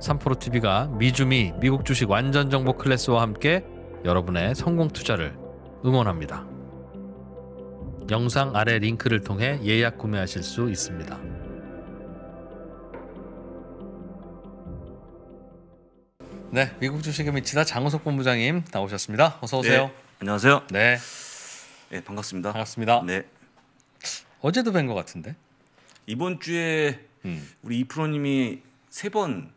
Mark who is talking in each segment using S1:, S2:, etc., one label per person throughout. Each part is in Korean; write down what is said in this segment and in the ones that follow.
S1: 삼프로TV가 미주미 미국 주식 완전 정보 클래스와 함께 여러분의 성공 투자를 응원합니다. 영상 아래 링크를 통해 예약 구매하실 수 있습니다. 네, 미국 주식의 미치다 장우석 본부장님 나오셨습니다. 어서 오세요. 네, 안녕하세요. 네. 네, 반갑습니다. 반갑습니다. 네. 어제도 뵌 것 같은데? 이번
S2: 주에 음. 우리 이프로님이 세번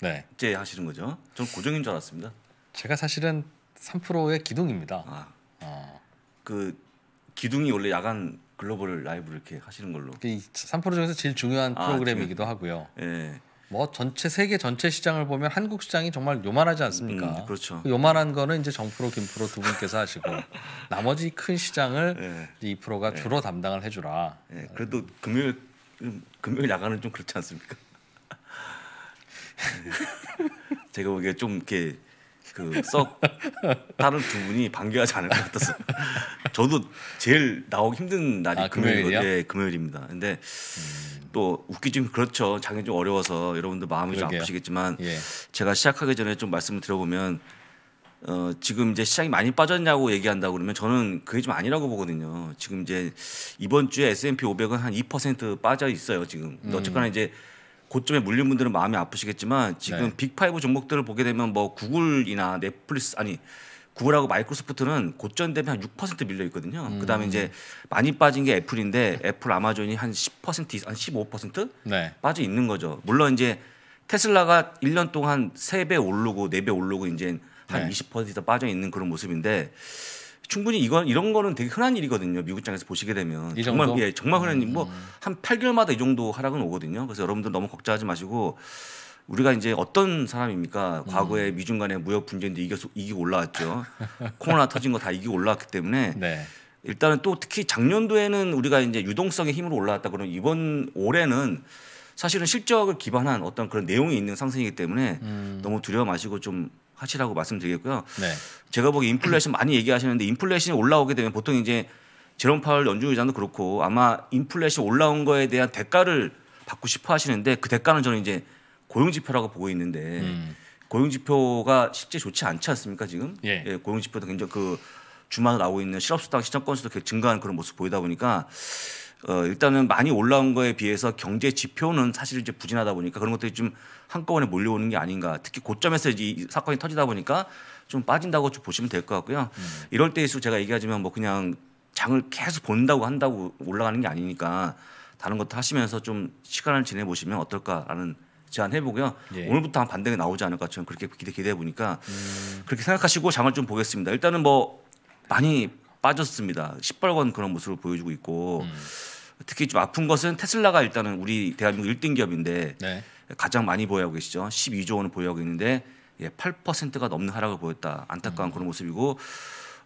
S2: 네. 이제 하시는 거죠? 저 고정인 줄 알았습니다. 제가
S1: 사실은 3%의
S2: 기둥입니다.
S1: 아, 어. 그 기둥이 원래 야간 글로벌 라이브 이렇게 하시는 걸로. 3% 중에서 제일 중요한 아, 프로그램이기도 중 하고요. 예. 뭐 전체 세계 전체 시장을 보면 한국 시장이 정말 요만하지 않습니까? 음, 그렇죠. 그 요만한 거는 이제 정프로 김프로 두 분께서 하시고 나머지 큰 시장을 예. 이 프로가 예. 주로 담당을 해주라. 예. 그래도 금요일 금요일 야간은 좀 그렇지 않습니까? 제가
S2: 보기에 좀 이렇게 그 썩 다른 두 분이 반겨하지 않을 것같아서 저도 제일 나오기 힘든 날이 아, 금요일이요? 예, 금요일입니다. 근데 음... 또 웃기 좀 그렇죠. 장애 좀 어려워서 여러분들 마음이 그러게요. 좀 아프시겠지만 예. 제가 시작하기 전에 좀 말씀을 들어보면 어, 지금 이제 시장이 많이 빠졌냐고 얘기한다 그러면 저는 그게 좀 아니라고 보거든요. 지금 이제 이번 주에 S&P 500은 한 2% 빠져 있어요. 지금 음. 어쨌거나 이제 고점에 물린 분들은 마음이 아프시겠지만 지금 네. 빅브 종목들을 보게 되면 뭐 구글이나 넷플릭스 아니 구글하고 마이크로소프트는 고점 대비 한 6% 밀려 있거든요. 음. 그다음에 이제 많이 빠진 게 애플인데 애플 아마존이 한 10%, 한 15% 네. 빠져 있는 거죠. 물론 이제 테슬라가 1년 동안 3배 오르고 4배 오르고 이제 한 네. 20%더 빠져 있는 그런 모습인데 충분히 이건 이런 거는 되게 흔한 일이거든요. 미국 장에서 보시게 되면 정말 예, 정말 흔한 일. 뭐한 음. 8개월마다 이 정도 하락은 오거든요. 그래서 여러분들 너무 걱정하지 마시고 우리가 이제 어떤 사람입니까? 음. 과거에 미중 간의 무역 분쟁도 이겨서 이기고 올라왔죠. 코로나 터진 거 다 이기고 올라왔기 때문에 네. 일단은 또 특히 작년도에는 우리가 이제 유동성의 힘으로 올라왔다 그러면 이번 올해는 사실은 실적을 기반한 어떤 그런 내용이 있는 상승이기 때문에 음. 너무 두려워 마시고 좀 하시라고 말씀드리겠고요. 네. 제가 보기 인플레이션 많이 얘기하시는데 인플레이션이 올라오게 되면 보통 이제 제롬 파월 연준 의장도 그렇고 아마 인플레이션 올라온 거에 대한 대가를 받고 싶어 하시는데 그 대가는 저는 이제 고용 지표라고 보고 있는데 음. 고용 지표가 실제 좋지 않지 않습니까 지금? 예. 예 고용 지표도 굉장히 그주말에 나오고 있는 실업수당 신청 건수도 증가하는 그런 모습 보이다 보니까 어 일단은 많이 올라온 거에 비해서 경제 지표는 사실 이제 부진하다 보니까 그런 것들이 좀 한꺼번에 몰려오는 게 아닌가. 특히 고점에서 이 사건이 터지다 보니까 좀 빠진다고 좀 보시면 될 것 같고요. 음. 이럴 때일수록 제가 얘기하지만 뭐 그냥 장을 계속 본다고 한다고 올라가는 게 아니니까 다른 것도 하시면서 좀 시간을 지내 보시면 어떨까라는 제안해 보고요. 예. 오늘부터 한 반등이 나오지 않을까 저는 그렇게 기대 기대해 보니까 음. 그렇게 생각하시고 장을 좀 보겠습니다. 일단은 뭐 많이 빠졌습니다. 시뻘건 그런 모습을 보여주고 있고 음. 특히 좀 아픈 것은 테슬라가 일단은 우리 대한민국 1등 기업인데 네. 가장 많이 보유하고 계시죠. 12조 원을 보유하고 있는데 예, 8%가 넘는 하락을 보였다. 안타까운 음. 그런 모습이고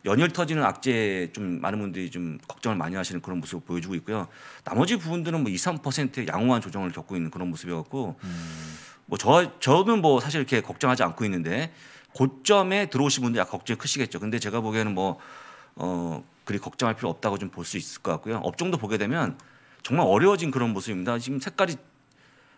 S2: 연일 터지는 악재 에좀 많은 분들이 좀 걱정을 많이 하시는 그런 모습을 보여주고 있고요. 나머지 부분들은 뭐 2, 3%의 양호한 조정을 겪고 있는 그런 모습이었고 음. 뭐저 저는 뭐 사실 이렇게 걱정하지 않고 있는데 고점에 들어오신 분들이 아, 걱정이 크시겠죠. 근데 제가 보기에는 뭐 어, 그리 걱정할 필요 없다고 좀 볼 수 있을 것 같고요. 업종도 보게 되면 정말 어려워진 그런 모습입니다. 지금 색깔이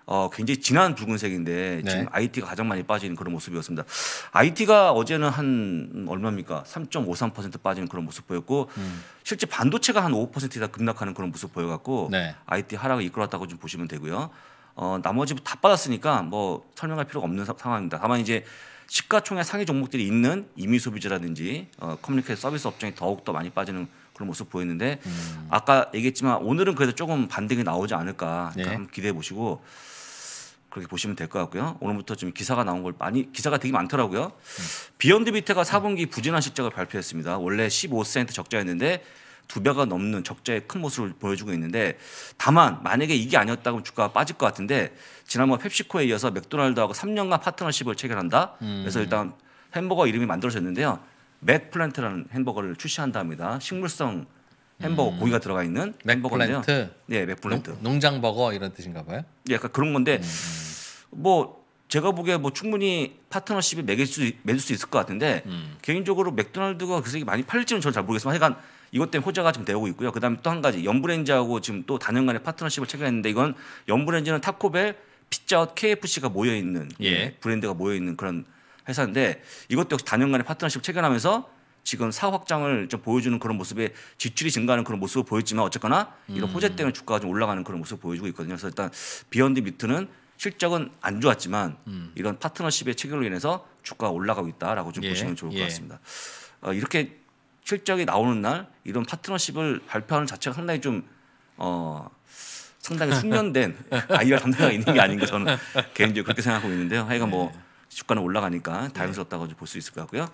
S2: 어, 굉장히 진한 붉은색인데 네. 지금 IT가 가장 많이 빠지는 그런 모습이었습니다. IT가 어제는 한 음, 얼마입니까? 3.53% 빠지는 그런 모습 보였고 음. 실제 반도체가 한 5%다 이 급락하는 그런 모습 보여갖고 네. IT 하락을 이끌었다고 좀 보시면 되고요. 어, 나머지 다 빠졌으니까 뭐 설명할 필요가 없는 사, 상황입니다. 다만 이제 시가총액 상위 종목들이 있는 이미 소비자라든지 어, 커뮤니케이션 서비스 업종이 더욱 더 많이 빠지는 그런 모습 보였는데 음. 아까 얘기했지만 오늘은 그래도 조금 반등이 나오지 않을까 그러니까 네. 한번 기대해 보시고 그렇게 보시면 될 것 같고요. 오늘부터 좀 기사가 나온 걸 많이 기사가 되게 많더라고요. 음. 비욘드 비테가 4분기 부진한 실적을 발표했습니다. 원래 15센트 적자였는데 두 배가 넘는 적자의 큰 모습을 보여주고 있는데 다만 만약에 이게 아니었다면 주가가 빠질 것 같은데 지난번 펩시코에 이어서 맥도날드하고 3년간 파트너십을 체결한다. 음. 그래서 일단 햄버거 이름이 만들어졌는데요. 맥플랜트라는 햄버거를 출시한답니다. 식물성 햄버거 음. 고기가 들어가 있는 햄버거인데요. 네, 맥플랜트. 예, 농장버거 이런 뜻인가 봐요. 예, 약간 그런 건데 음. 음. 뭐 제가 보기에 뭐 충분히 파트너십이 맺을 수, 맺을 수 있을 것 같은데 음. 개인적으로 맥도날드가 그래서 많이 팔릴지는 저는 잘 모르겠지만 하여간 이것 때문에 호재가 지금 되고 있고요. 그다음에 또 한 가지 연브랜즈하고 지금 또 단연간의 파트너십을 체결했는데 이건 연브랜즈는 타코벨, 피자헛, KFC가 모여 있는 예. 예. 브랜드가 모여 있는 그런 회사인데 이것도 역시 단연간의 파트너십을 체결하면서 지금 사업 확장을 좀 보여주는 그런 모습에 지출이 증가하는 그런 모습을 보였지만 어쨌거나 이런 음. 호재 때문에 주가가 좀 올라가는 그런 모습을 보여주고 있거든요. 그래서 일단 비욘드 미트는 실적은 안 좋았지만 음. 이런 파트너십의 체결로 인해서 주가가 올라가고 있다라고 좀 예. 보시면 좋을 것 예. 같습니다. 어, 이렇게 실적이 나오는 날 이런 파트너십을 발표하는 자체가 상당히 좀 어, 상당히 숙련된 IR 담당이 있는 게 아닌가 저는 개인적으로 그렇게 생각하고 있는데요. 하여간 뭐 예. 주가는 올라가니까 예. 다행스럽다고 볼 수 있을 것 같고요.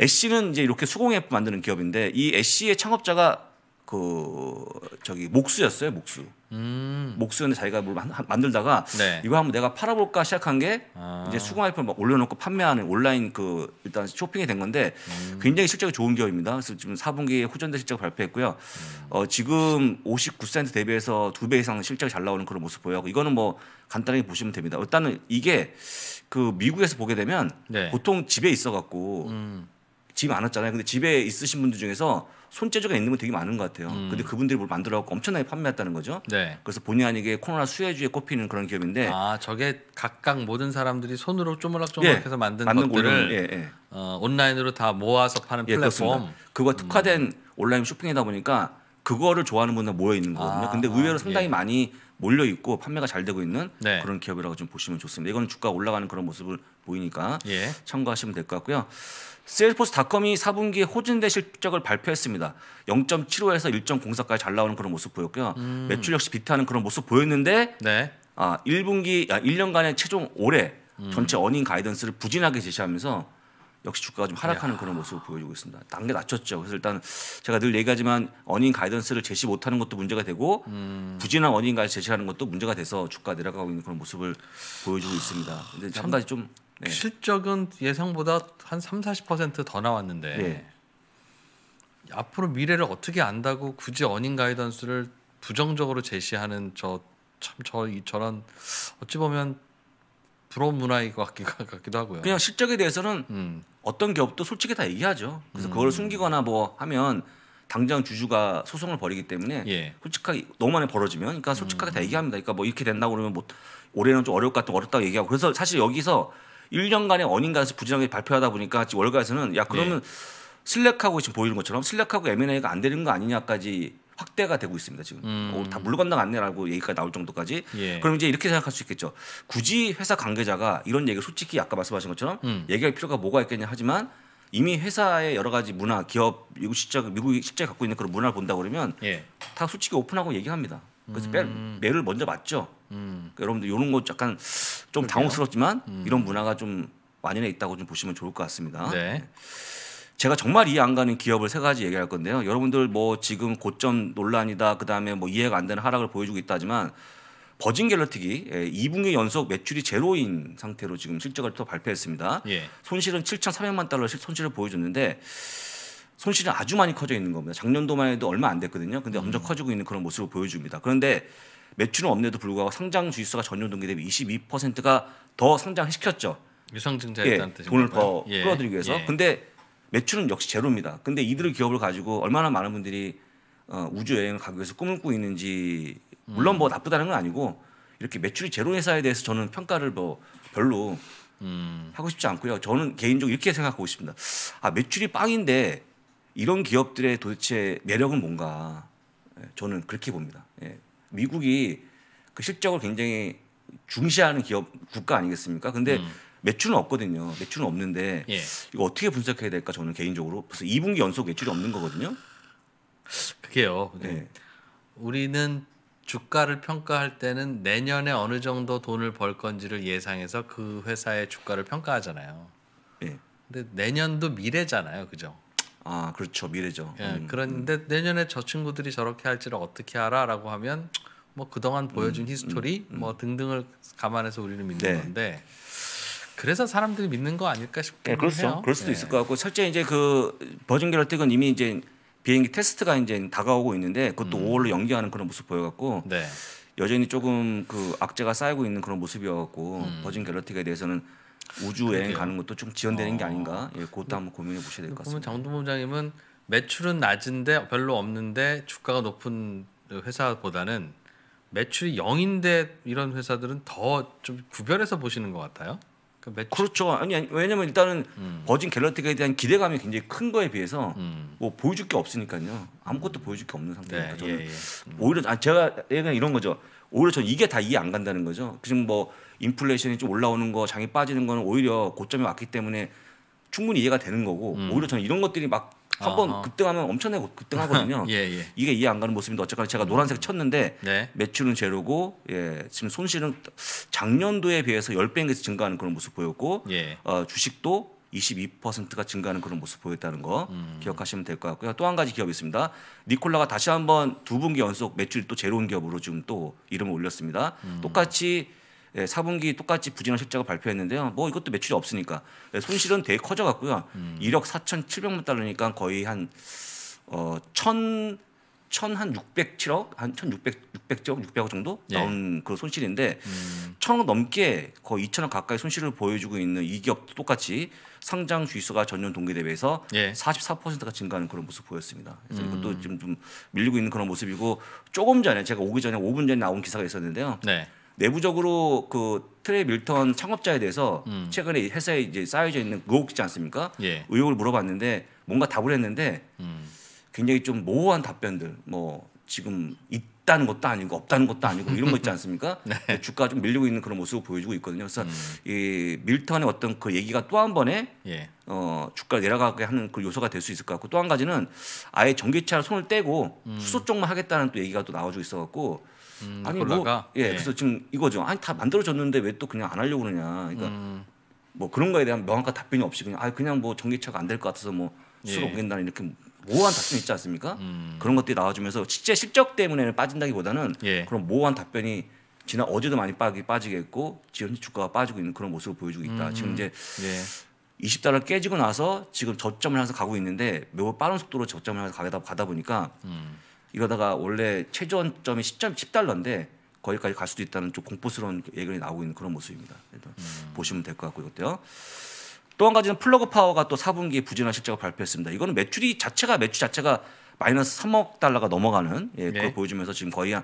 S2: 애쉬는 이제 이렇게 수공 앱 만드는 기업인데 이 애쉬의 창업자가 그 저기 목수였어요 목수. 음. 목수는 연 자기가 뭘 만들다가 네. 이거 한번 내가 팔아볼까 시작한 게 아. 이제 수공화폐를 막 올려놓고 판매하는 온라인 그 일단 쇼핑이 된 건데 음. 굉장히 실적이 좋은 기업입니다. 그래서 지금 4분기에 호전된 실적을 발표했고요. 음. 어, 지금 59센트 대비해서 두 배 이상 실적이 잘 나오는 그런 모습 보여요. 이거는 뭐 간단하게 보시면 됩니다. 일단은 이게 그 미국에서 보게 되면 네. 보통 집에 있어 갖고 음. 집에 안 왔잖아요. 근데 집에 있으신 분들 중에서 손재주가 있는 분 되게 많은 것 같아요. 음. 근데 그분들이 뭘 만들어갖고 엄청나게 판매했다는 거죠. 네. 그래서 본의 아니게 코로나
S1: 수혜주에 꼽히는 그런 기업인데. 아 저게 각각 모든 사람들이 손으로 예. 쪼물락쪼물락해서 예. 만든, 만든 것들을 예, 예. 어, 온라인으로 다 모아서 파는 예, 플랫폼. 그거 특화된 음.
S2: 온라인 쇼핑이다 보니까 그거를 좋아하는 분들 모여 있는 거거든요. 아, 근데 의외로 예. 상당히 많이 몰려 있고 판매가 잘 되고 있는 네. 그런 기업이라고 좀 보시면 좋습니다. 이건 주가 올라가는 그런 모습을 보이니까 참고하시면 될 것 같고요. 셀포스닷컴이 4분기에 호진대 실적을 발표했습니다. 0.75에서 1.04까지 잘 나오는 그런 모습 보였고요. 음. 매출 역시 비트하는 그런 모습 보였는데 네. 아, 1분기 아, 1년간의 최종 올해 음. 전체 어닝 가이던스를 부진하게 제시하면서 역시 주가가 좀 하락하는 야. 그런 모습을 보여주고 있습니다. 단계 낮췄죠. 그래서 일단 제가 늘 얘기하지만 어닝 가이던스를 제시 못하는 것도 문제가 되고 음. 부진한 어닝 가이던스 제시하는 것도
S1: 문제가 돼서 주가 내려가고 있는 그런 모습을 보여주고 있습니다. 근데 참, 한 가지 좀 네. 실적은 예상보다 한 3, 40%더 나왔는데 네. 앞으로 미래를 어떻게 안다고 굳이 어닝 가이던스를 부정적으로 제시하는 저 참 저이 저런 어찌 보면 부러운 문화인 것 같기도, 같기도 하고요. 그냥
S2: 실적에 대해서는 음. 어떤 기업도 솔직히 다 얘기하죠. 그래서 음. 그걸 숨기거나 뭐 하면 당장 주주가 소송을 벌이기 때문에 예. 솔직하게 너무 많이 벌어지면 그러니까 솔직하게 음. 다 얘기합니다. 그러니까 뭐 이렇게 된다고 그러면 뭐 올해는 좀 어려울 것 같은 어렵다고 얘기하고 그래서 사실 여기서 1년간의 어닝가에서 부진하게 발표하다 보니까 지금 월가에서는 야 그러면 네. 슬랙하고 지금 보이는 것처럼 슬랙하고 M&A가 안 되는 거 아니냐까지 확대가 되고 있습니다 지금 음. 오, 어, 다물건나안내라고 얘기가 나올 정도까지 예. 그럼 이제 이렇게 생각할 수 있겠죠 굳이 회사 관계자가 이런 얘기를 솔직히 아까 말씀하신 것처럼 음. 얘기할 필요가 뭐가 있겠냐 하지만 이미 회사의 여러 가지 문화 기업 미국 실적 미국 실제 갖고 있는 그런 문화를 본다 그러면 예. 다 솔직히 오픈하고 얘기합니다 그래서 음. 매 배, 를 먼저 맞죠. 음. 그러니까 여러분들 이런 거 약간 좀그렇네 당혹스럽지만 음. 이런 문화가 좀 완연해 있다고 좀 보시면 좋을 것 같습니다. 네. 제가 정말 이해 안 가는 기업을 세 가지 얘기할 건데요. 여러분들 뭐 지금 고점 논란이다, 그 다음에 뭐 이해가 안 되는 하락을 보여주고 있다지만 버진 갤러틱이 2분기 예, 연속 매출이 제로인 상태로 지금 실적을 또 발표했습니다. 예. 손실은 7,300만 달러 손실을 보여줬는데 손실이 아주 많이 커져 있는 겁니다. 작년도만 해도 얼마 안 됐거든요. 근데 음. 엄청 커지고 있는 그런 모습을 보여줍니다. 그런데 매출은 없는데도 불구하고 상장 주식수가 전년 동기 대비 22%가 더 상장시켰죠. 유상증자였다는 예, 돈을 더 예. 끌어들이기 위해서. 예. 근데 매출은 역시 제로입니다. 근데 이들의 기업을 가지고 얼마나 많은 분들이 어, 우주 여행을 가기 위해서 꿈을 꾸고 있는지 음. 물론 뭐 나쁘다는 건 아니고 이렇게 매출이 제로 회사에 대해서 저는 평가를 뭐 별로 음. 하고 싶지 않고요. 저는 개인적으로 이렇게 생각하고 있습니다. 아 매출이 빵인데 이런 기업들의 도대체 매력은 뭔가 예, 저는 그렇게 봅니다. 예. 미국이 그 실적을 굉장히 중시하는 기업 국가 아니겠습니까? 근데 음. 매출은 없거든요. 매출은 없는데 예. 이거 어떻게 분석해야 될까 저는 개인적으로 벌써 2분기 연속 매출이 없는 거거든요.
S1: 그게요. 예. 네. 우리는 주가를 평가할 때는 내년에 어느 정도 돈을 벌 건지를 예상해서 그 회사의 주가를 평가하잖아요. 예. 근데 내년도 미래잖아요. 그죠? 아
S2: 그렇죠 미래죠.
S1: 예, 음, 그런데 음. 내년에 저 친구들이 저렇게 할지를 어떻게 알아라고 하면 뭐 그동안 음, 보여준 음, 히스토리 음. 뭐 등등을 감안해서 우리는 믿는 네. 건데 그래서 사람들이 믿는 거 아닐까 싶긴 네, 그렇죠. 해요. 그럴 수도 예. 있을 것
S2: 같고 실제 이제 그 버진 결어택은 이미 이제 비행기 테스트가 이제 다가오고 있는데 그것도 5월로 연기하는 그런 모습 보여갖고 네. 여전히 조금 그 악재가 쌓이고 있는 그런 모습이어갖고 버진 갤어택에 대해서는 우주 여행 가는 것도 좀 지연되는 어. 게 아닌가? 예, 그것도 한번 고민해 보셔야
S1: 될 것 같습니다. 보면 장동 부장님은 매출은 낮은데 별로 없는데 주가가 높은 회사보다는 매출이 0인데 이런 회사들은 더 좀 구별해서 보시는 것 같아요. 그 매출... 그렇죠 아니, 아니,
S2: 왜냐면 일단은 음. 버진 갤러틱에 대한 기대감이 굉장히 큰 거에 비해서 음. 뭐 보여줄 게 없으니까요. 아무것도 보여줄 게 없는 상태니까 네, 저는 예, 예. 음. 오히려 아 제가 그냥 이런 거죠. 오히려 전 이게 다 이해 안 간다는 거죠. 지금 뭐 인플레이션이 좀 올라오는 거 장이 빠지는 거는 오히려 고점이 왔기 때문에 충분히 이해가 되는 거고 음. 오히려 저는 이런 것들이 막 한번 아. 급등하면 엄청나게 급등하거든요. 예, 예. 이게 이해 안 가는 모습인데 어쨌거나 제가 노란색 쳤는데 네. 매출은 제로고 예, 지금 손실은 작년도에 비해서 1 0배인서 증가하는 그런 모습 보였고 예. 어, 주식도 22%가 증가하는 그런 모습 보였다는 거 음. 기억하시면 될 것 같고요. 또 한 가지 기업이 있습니다. 니콜라가 다시 한번 두 분기 연속 매출이 또 제로인 기업으로 지금 또 이름을 올렸습니다. 음. 똑같이 예, 4분기 똑같이 부진한 실적을 발표했는데요. 뭐 이것도 매출이 없으니까 예, 손실은 되게 커져갔고요. 음. 1억 4,700만 달러니까 거의 한 어, 천, 천한 607억, 한 1,600, 600억, 600억 정도 예. 나온 예. 그 손실인데 음. 천억 넘게 거의 2천억 가까이 손실을 보여주고 있는 이 기업도 똑같이 상장 주의수가 전년 동기 대비해서 예. 44%가 증가하는 그런 모습 보였습니다. 그래서 음. 이것도 지금 좀 밀리고 있는 그런 모습이고 조금 전에 제가 오기 전에 5분 전에 나온 기사가 있었는데요. 네. 내부적으로 그 트레 밀턴 창업자에 대해서 음. 최근에 회사에 이제 쌓여져 있는 의혹 있지 않습니까? 예. 의혹을 물어봤는데 뭔가 답을 했는데 음. 굉장히 좀 모호한 답변들 뭐 지금 있다는 것도 아니고 없다는 것도 아니고 이런 거 있지 않습니까? 네. 그 주가 가좀 밀리고 있는 그런 모습을 보여주고 있거든요. 그래서 음. 이 밀턴의 어떤 그 얘기가 또 한 번에 예. 어, 주가 내려가게 하는 그 요소가 될 수 있을 것 같고 또 한 가지는 아예 전기차를 손을 떼고 음. 수소 쪽만 하겠다는 또 얘기가 또 나와주고 있어갖고 음, 아니 뭐 예, 예, 그래서 지금 이거죠. 아니 다 만들어졌는데 왜 또 그냥 안 하려고 그러냐. 그러니까 음. 뭐 그런 거에 대한 명확한 답변이 없이 그냥 아 그냥 뭐 전기차가 안 될 것 같아서 뭐 수로 예. 옮긴다는 이렇게 모호한 답변이 있지 않습니까? 음. 그런 것들이 나와주면서 실제 실적 때문에 빠진다기보다는 예. 그런 모호한 답변이 지난 어제도 많이 빠지, 빠지겠고 지금 주가가 빠지고 있는 그런 모습을 보여주고 있다. 음. 지금 이제
S1: 예.
S2: 20달러 깨지고 나서 지금 저점을 향해서 가고 있는데 매우 빠른 속도로 저점을 향해서 가다, 가다 보니까 음. 이러다가 원래 최저점이 10점 10달러인데 거기까지 갈 수도 있다는 좀 공포스러운 예견이 나오고 있는 그런 모습입니다. 일단 음. 보시면 될 것 같고 이것도요. 또 한 가지는 플러그 파워가 또 4분기 부진한 실적을 발표했습니다. 이거는 매출이 자체가 매출 자체가 마이너스 3억 달러가 넘어가는 예, 그걸 네. 보여주면서 지금 거의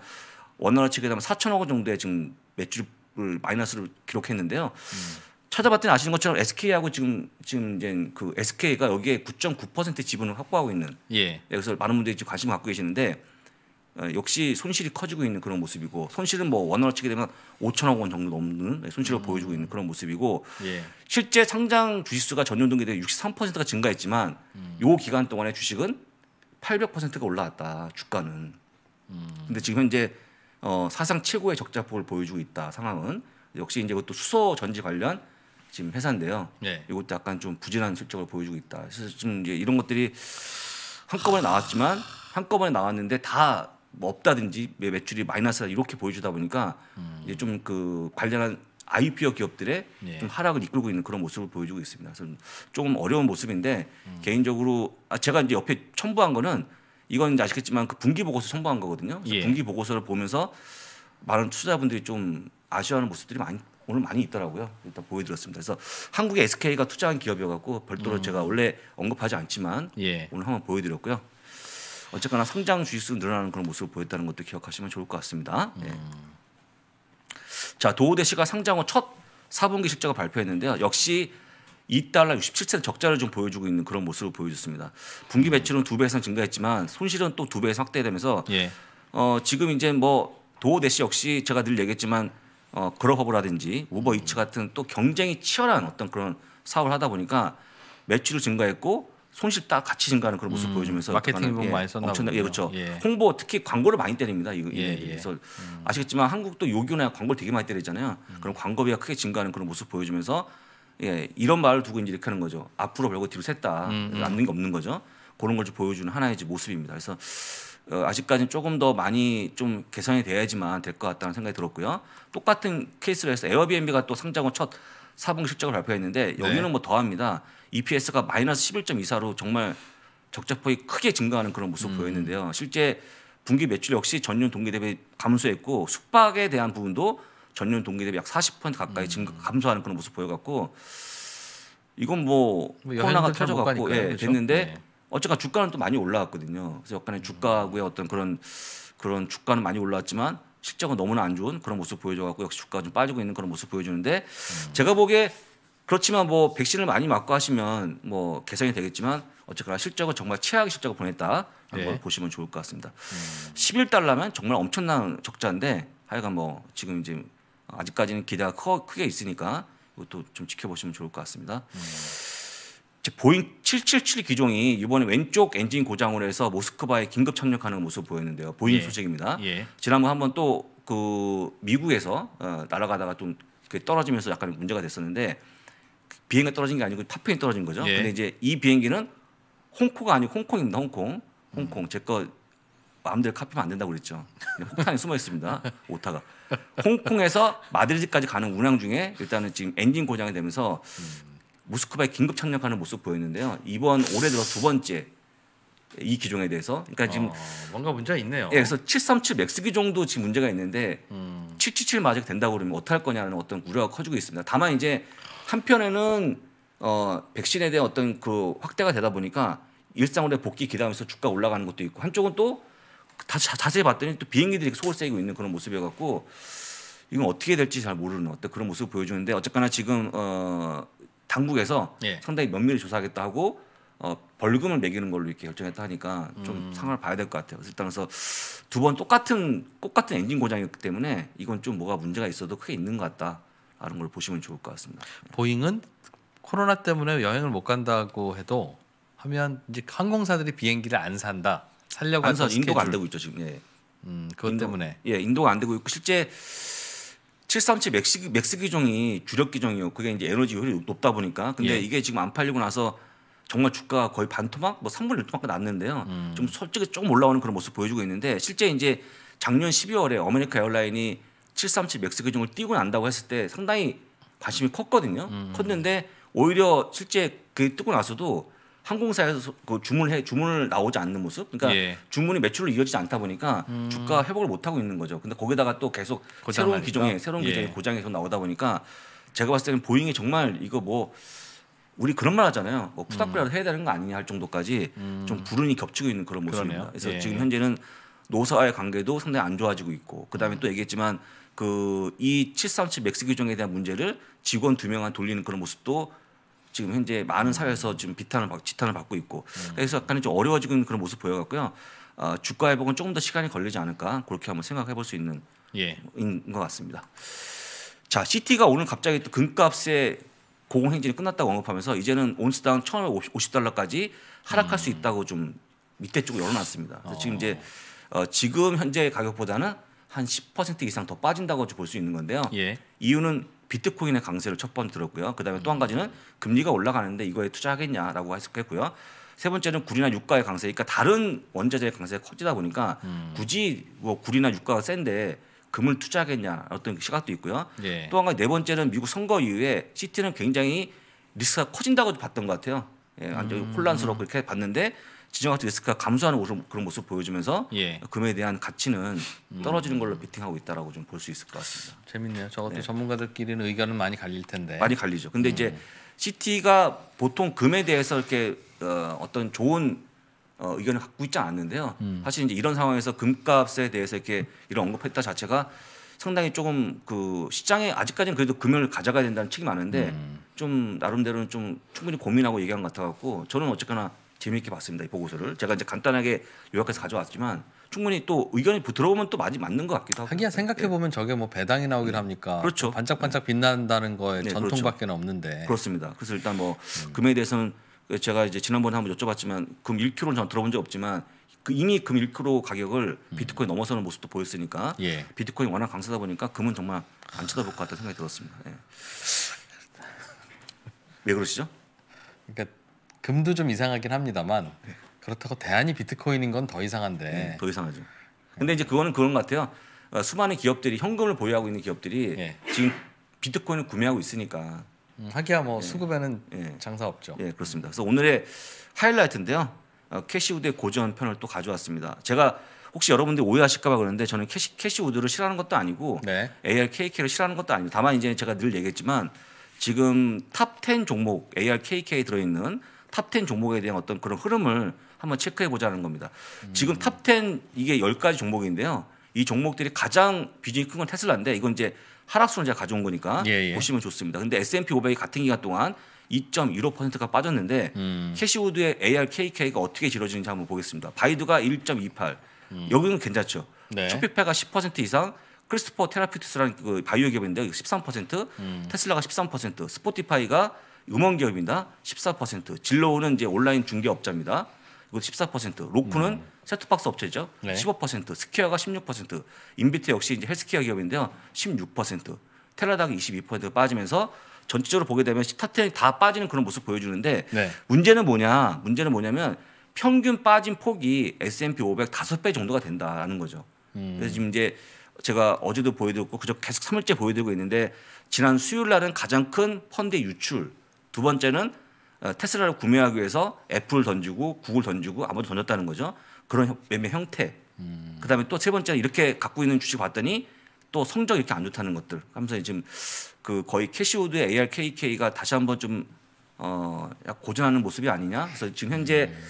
S2: 한원화라 측에 되면 4천억 원 정도의 지금 매출을 마이너스를 기록했는데요. 음. 찾아봤더니 아시는 것처럼 SK하고 지금 지금 이제 그 SK가 여기에 9.9% 지분을 확보하고 있는 예. 예. 그래서 많은 분들이 지금 관심 갖고 계시는데 어, 역시 손실이 커지고 있는 그런 모습이고 손실은 뭐 원화로 치게 되면 5천억 원 정도 넘는 예, 손실을 음. 보여주고 있는 그런 모습이고 예. 실제 상장 주식수가 전년 동기에 대해 63%가 증가했지만 음. 요 기간 동안에 주식은 800%가 올라왔다 주가는 음. 근데 지금 현재 어, 사상 최고의 적자폭을 보여주고 있다 상황은 역시 이제 그것도 수소 전지 관련 지금 회사인데요. 네. 이것도 약간 좀 부진한 실적을 보여주고 있다. 그래서 좀 이제 이런 것들이 한꺼번에 나왔지만 한꺼번에 나왔는데 다뭐 없다든지 매출이 마이너스다 이렇게 보여주다 보니까 음. 이제 좀 그 관련한 IPO 기업들의 예. 좀 하락을 이끌고 있는 그런 모습을 보여주고 있습니다. 그래서 조금 어려운 모습인데 음. 개인적으로 아, 제가 이제 옆에 첨부한 거는 이건 이제 아시겠지만 그 분기 보고서 첨부한 거거든요. 예. 분기 보고서를 보면서 많은 투자분들이 좀 아쉬워하는 모습들이 많이 오늘 많이 있더라고요. 일단 보여드렸습니다. 그래서 한국의 SK가 투자한 기업이어갖고 별도로 음. 제가 원래 언급하지 않지만 예. 오늘 한번 보여드렸고요. 어쨌거나 성장 주식수 늘어나는 그런 모습을 보였다는 것도 기억하시면 좋을 것 같습니다. 음. 예. 자 도우대시가 상장 후 첫 4분기 실적을 발표했는데요. 역시 2달러 67센 적자를 좀 보여주고 있는 그런 모습을 보여줬습니다. 분기 매출은 2배 이상 증가했지만 손실은 또2배 이상 확대되면서 예. 어, 지금 이제 뭐 도우대시 역시 제가 늘 얘기했지만 어, 그로허브라든지 우버 이츠 같은 또 경쟁이 치열한 어떤 그런 사업을 하다 보니까 매출을 증가했고 손실 딱 같이 증가하는 그런 모습 음, 보여주면서 마케팅 부 예, 많이 썼나 엄청나, 예, 그렇죠. 예. 홍보 특히 광고를 많이 때립니다. 이거 예, 예, 그래서 음. 아시겠지만 한국도 요기나 광고를 되게 많이 때리잖아요. 음. 그럼 광고비가 크게 증가하는 그런 모습 보여주면서 예, 이런 말을 두고 이제 이렇게 하는 거죠. 앞으로 별고 뒤로 샜다 음, 음. 남는 게 없는 거죠. 그런 걸 좀 보여주는 하나의 모습입니다. 그래서 어, 아직까지는 조금 더 많이 좀 개선이 돼야지만 될 것 같다는 생각이 들었고요. 똑같은 케이스로 해서 에어비앤비가 또 상장후 첫사분기 실적을 발표했는데 네. 여기는 네. 뭐 더합니다. EPS가 마이너스 11.24로 정말 적자폭이 크게 증가하는 그런 모습 음. 보였는데요. 실제 분기 매출 역시 전년 동기 대비 감소했고 숙박에 대한 부분도 전년 동기 대비 약 40% 가까이 증가 음. 감소하는 그런 모습 보여갖고 이건 뭐, 뭐 코로나가 터져갖고 예, 그렇죠? 됐는데 네. 어쨌든 주가는 또 많이 올라왔거든요. 그래서 약간의 음. 주가구의 어떤 그런 그런 주가는 많이 올라왔지만 실적은 너무나 안 좋은 그런 모습 보여줘갖고 역시 주가가 좀 빠지고 있는 그런 모습 보여주는데 음. 제가 보기에 그렇지만 뭐 백신을 많이 맞고 하시면 뭐 개선이 되겠지만 어쨌거나 실적은 정말 최악의 실적을 보냈다 는 네. 걸 보시면 좋을 것 같습니다. 음. 11달러면 정말 엄청난 적자인데 하여간 뭐 지금 이제 아직까지는 기대가 커, 크게 있으니까 이것도 좀 지켜보시면 좋을 것 같습니다. 음. 보잉 777 기종이 이번에 왼쪽 엔진 고장으로 해서 모스크바에 긴급 착륙하는 모습 보였는데요. 보잉 예. 소식입니다. 예. 지난번 한번 또 그 미국에서 어, 날아가다가 좀 떨어지면서 약간 문제가 됐었는데 그 비행기 떨어진 게 아니고 파편이 떨어진 거죠. 예. 근데 이제 이 비행기는 홍콩아니 홍콩입니다. 홍콩. 홍콩. 음. 제거 마음대로 카피면 안 된다고 그랬죠. 폭탄이 숨어 있습니다. 오타가. 홍콩에서 마드리드까지 가는 운항 중에 일단은 지금 엔진 고장이 되면서 음. 모스크바에 긴급 착륙하는 모습 보였는데요. 이번 올해 들어 두 번째 이 기종에 대해서 그러니까 아, 지금 어,
S1: 뭔가 문제가 있네요. 예,
S2: 그래서 737 맥스 기종도 지금 문제가 있는데 음. 777 마저 된다고 그러면 어떡할 거냐는 어떤 우려가 커지고 있습니다. 다만 이제 한편에는 어, 백신에 대한 어떤 그 확대가 되다 보니까 일상으로 복귀 기대하면서 주가 올라가는 것도 있고 한쪽은 또 다, 자세히 봤더니 또 비행기들이 속을 새기고 있는 그런 모습이어 갖고 이건 어떻게 될지 잘 모르는 어떤 그런 모습을 보여주는데 어쨌거나 지금 어 당국에서 예. 상당히 면밀히 조사하겠다 하고 어, 벌금을 매기는 걸로 이렇게 결정했다 하니까 좀 음. 상황을 봐야 될 것 같아요. 일단 그래서 두 번 똑같은 똑같은 엔진 고장이었기 때문에 이건 좀 뭐가
S1: 문제가 있어도 크게 있는 것 같다. 라는 걸 보시면 좋을 것 같습니다. 보잉은 코로나 때문에 여행을 못 간다고 해도 하면 이제 항공사들이 비행기를 안 산다. 살려고 안 해서 인도가 안 되고 있죠 지금. 예. 음, 그것 인도, 때문에. 예, 인도가 안 되고 있고 실제
S2: 737 맥스, 맥스 기종이 주력 기종이요. 그게 이제 에너지 효율이 높다 보니까. 근데 예. 이게 지금 안 팔리고 나서 정말 주가가 거의 반 뭐 토막, 뭐 3분의 1 토막까지 났는데요. 음. 좀 솔직히 조금 올라오는 그런 모습 보여주고 있는데 실제 이제 작년 12월에 어메리카 에어라인이 737 맥스 기종을 띄고 난다고 했을 때 상당히 관심이 컸거든요. 음. 컸는데 오히려 실제 그 뜨고 나서도 항공사에서 그 주문해 주문을 나오지 않는 모습. 그러니까 예. 주문이 매출로 이어지지 않다 보니까 음. 주가 회복을 못 하고 있는 거죠. 근데 거기다가 또 계속 새로운 기종에 예. 새로운 기종이 고장에서 나오다 보니까 제가 봤을 때는 보잉이 정말 이거 뭐 우리 그런 말 하잖아요. 뭐 푸닥부라도 음. 해야 되는 거 아니냐 할 정도까지 음. 좀 불운이 겹치고 있는 그런 모습입니다. 그러네요. 그래서 예. 지금 현재는 노사의 관계도 상당히 안 좋아지고 있고 그다음에 음. 또 얘기했지만 그 이 737 맥스 규정에 대한 문제를 직원 두 명한 돌리는 그런 모습도 지금 현재 많은 음. 사회에서 지금 비탄을 받, 지탄을 받고 있고 음. 그래서 약간 좀 어려워지고 있는 그런 모습 보여갖고요. 어, 주가 회복은 조금 더 시간이 걸리지 않을까 그렇게 한번 생각해 볼 수 있는 예. 인것 같습니다. 자, 시티가 오늘 갑자기 또 금값의 고공행진이 끝났다고 언급하면서 이제는 온스당 1,550달러까지 하락할 음. 수 있다고 좀 밑에 쪽으로 열어놨습니다. 그래서 어. 지금 이제 어, 지금 현재 가격보다는 한 10% 이상 더 빠진다고 볼 수 있는 건데요. 예. 이유는 비트코인의 강세를 첫 번 들었고요. 그다음에 또 한 가지는 금리가 올라가는데 이거에 투자하겠냐라고 해석했고요. 세 번째는 구리나 유가의 강세, 그러니까 다른 원자재의 강세가 커지다 보니까 음. 굳이 뭐 구리나 유가가 센데 금을 투자하겠냐 어떤 시각도 있고요. 예. 또한 가지 네 번째는 미국 선거 이후에 시티는 굉장히 리스크가 커진다고 봤던 것 같아요. 예, 완전히 음. 혼란스럽고 이렇게 봤는데 지정학적 리스크가 감소하는 모습, 그런 모습 보여주면서 예. 금에 대한 가치는 음. 떨어지는 걸로 비팅하고 있다라고 좀 볼 수 있을 것 같습니다.
S1: 재밌네요. 저것도 네. 전문가들끼리는 의견은 많이 갈릴
S2: 텐데. 많이 갈리죠. 근데 음. 이제 시티가 보통 금에 대해서 이렇게 어, 어떤 좋은 어, 의견을 갖고 있지 않는데요. 음. 사실 이제 이런 상황에서 금값에 대해서 이렇게 이런 언급했다 자체가 상당히 조금 그 시장에 아직까지는 그래도 금연을 가져가야 된다는 측이 많은데 음. 좀 나름대로는 좀 충분히 고민하고 얘기한 것 같아갖고 저는 어쨌거나 재미있게 봤습니다. 이 보고서를 제가 이제 간단하게 요약해서
S1: 가져왔지만 충분히 또 의견이 들어오면 또많이 맞는 것 같기도 하고. 하기야 생각해 보면 네. 예. 저게 뭐 배당이 나오긴 네. 합니까? 그렇죠. 반짝반짝 빛난다는 거에 네, 그렇죠. 전통밖에 는 그렇죠. 없는데. 그렇습니다. 그래서 일단 뭐
S2: 음. 금에 대해서는 제가 이제 지난번에 한번 여쭤봤지만 금 1kg는 전 들어본 적 없지만 그 이미 금 1kg 가격을 음. 비트코인 넘어서는 모습도 보였으니까 예. 비트코인 워낙 강세다 보니까 금은 정말
S1: 안 쳐다볼 것 같다는 생각이 들었습니다. 네. 왜 그러시죠? 그러니까 금도 좀 이상하긴 합니다만 네. 그렇다고 대안이 비트코인인 건 더 이상한데 음, 더
S2: 이상하죠. 근데 이제 그거는 그런 것 같아요. 어, 수많은 기업들이 현금을 보유하고 있는 기업들이 예. 지금 비트코인을 구매하고 있으니까
S1: 음, 하기야 뭐 예. 수급에는 예. 장사
S2: 없죠. 예 그렇습니다. 그래서 오늘의 하이라이트인데요. 어, 캐시우드의 고전 편을 또 가져왔습니다. 제가 혹시 여러분들 오해하실까봐 그러는데 저는 캐시 캐시우드를 싫어하는 것도 아니고 네. ARKK를 싫어하는 것도 아니고 다만 이제 제가 늘 얘기했지만 지금 탑 10 종목 ARKK에 들어있는 탑10 종목에 대한 어떤 그런 흐름을 한번 체크해 보자는 겁니다. 음. 지금 탑10 이게 10가지 종목인데요. 이 종목들이 가장 비중이 큰 건 테슬라인데 이건 이제 하락수는 제가 가져온 거니까 예, 예. 보시면 좋습니다. 근데 S&P 500이 같은 기간 동안 2.15%가 빠졌는데 음. 캐시우드의 ARKK가 어떻게 지어지는지 한번 보겠습니다. 바이두가 1.28. 음. 여기는 괜찮죠. 네. 초피페가 10% 이상, 크리스퍼 테라피트스라는그 바이오 기업인데 13%, 음. 테슬라가 13%, 스포티파이가 음원기업입니다. 14%. 진로우는 이제 온라인 중개업자입니다. 이거 14%. 로쿠는 음. 세트박스 업체죠. 네. 15%. 스퀘어가 16%. 인비트 역시 이제 헬스케어 기업인데요. 16%. 테라닥이 22% 빠지면서 전체적으로 보게 되면 탑텐이 다 빠지는 그런 모습 보여주는데 네. 문제는 뭐냐? 문제는 뭐냐면 평균 빠진 폭이 S&P 500 다섯 배 정도가 된다라는 거죠. 음. 그래서 지금 이제 제가 어제도 보여드렸고 그저 계속 삼일째 보여드리고 있는데 지난 수요일 날은 가장 큰 펀드 유출 두 번째는 어, 테슬라를 구매하기 위해서 애플 던지고 구글 던지고 아무도 던졌다는 거죠. 그런 매매 형태. 음. 그다음에 또 세 번째는 이렇게 갖고 있는 주식 봤더니 또 성적 이렇게 이안 좋다는 것들. 하면서 지금 그 거의 캐시우드의 ARKK가 다시 한번 좀 어, 고전하는 모습이 아니냐. 그래서 지금 현재 음.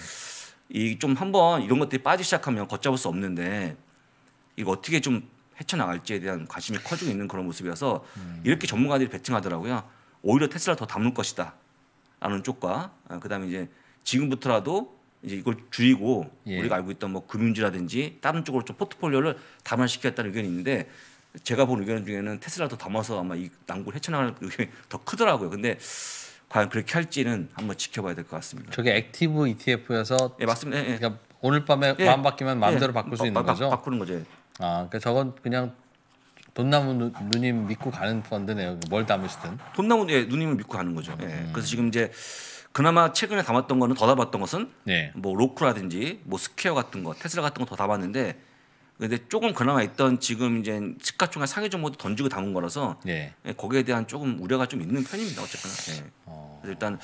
S2: 이좀 한번 이런 것들이 빠지기 시작하면 걷잡을 수 없는데 이거 어떻게 좀 헤쳐나갈지에 대한 관심이 커지고 있는 그런 모습이어서 음. 이렇게 전문가들이 베팅하더라고요. 오히려 테슬라 더 담을 것이다. 라는 쪽과 아, 그다음에 이제 지금부터라도 이제 이걸 줄이고 예. 우리가 알고 있던 뭐 금융주라든지 다른 쪽으로 좀 포트폴리오를 담환시켰다는 의견이 있는데 제가 본 의견 중에는 테슬라 더 담아서 아마 이 난국을 헤쳐나갈 의견이 더 크더라고요. 근데 과연 그렇게 할지는
S1: 한번 지켜봐야 될 것 같습니다. 저게 액티브 ETF여서 예, 맞습니다. 예, 예. 그러니까 오늘 밤에 예. 마음 바뀌면 마음대로 예. 바꿀 수 있는 바, 바, 거죠? 바꾸는 거죠. 예. 아, 그러니까 저건 그냥 돈나무 누, 누님 믿고 가는 펀드네요. 뭘 담으시든. 돈나무 예, 누님을 믿고 가는 거죠. 예. 음. 그래서 지금 이제
S2: 그나마 최근에 담았던 거는 더 담았던 것은 네. 뭐 로크라든지 뭐 스퀘어 같은 거, 테슬라 같은 거 더 담았는데 근데 조금 그나마 있던 지금 이제 시가총액 상위 정보도 던지고 담은 거라서 네. 예, 거기에 대한 조금 우려가 좀 있는 편입니다. 어쨌거나. 네. 어. 그래서 일단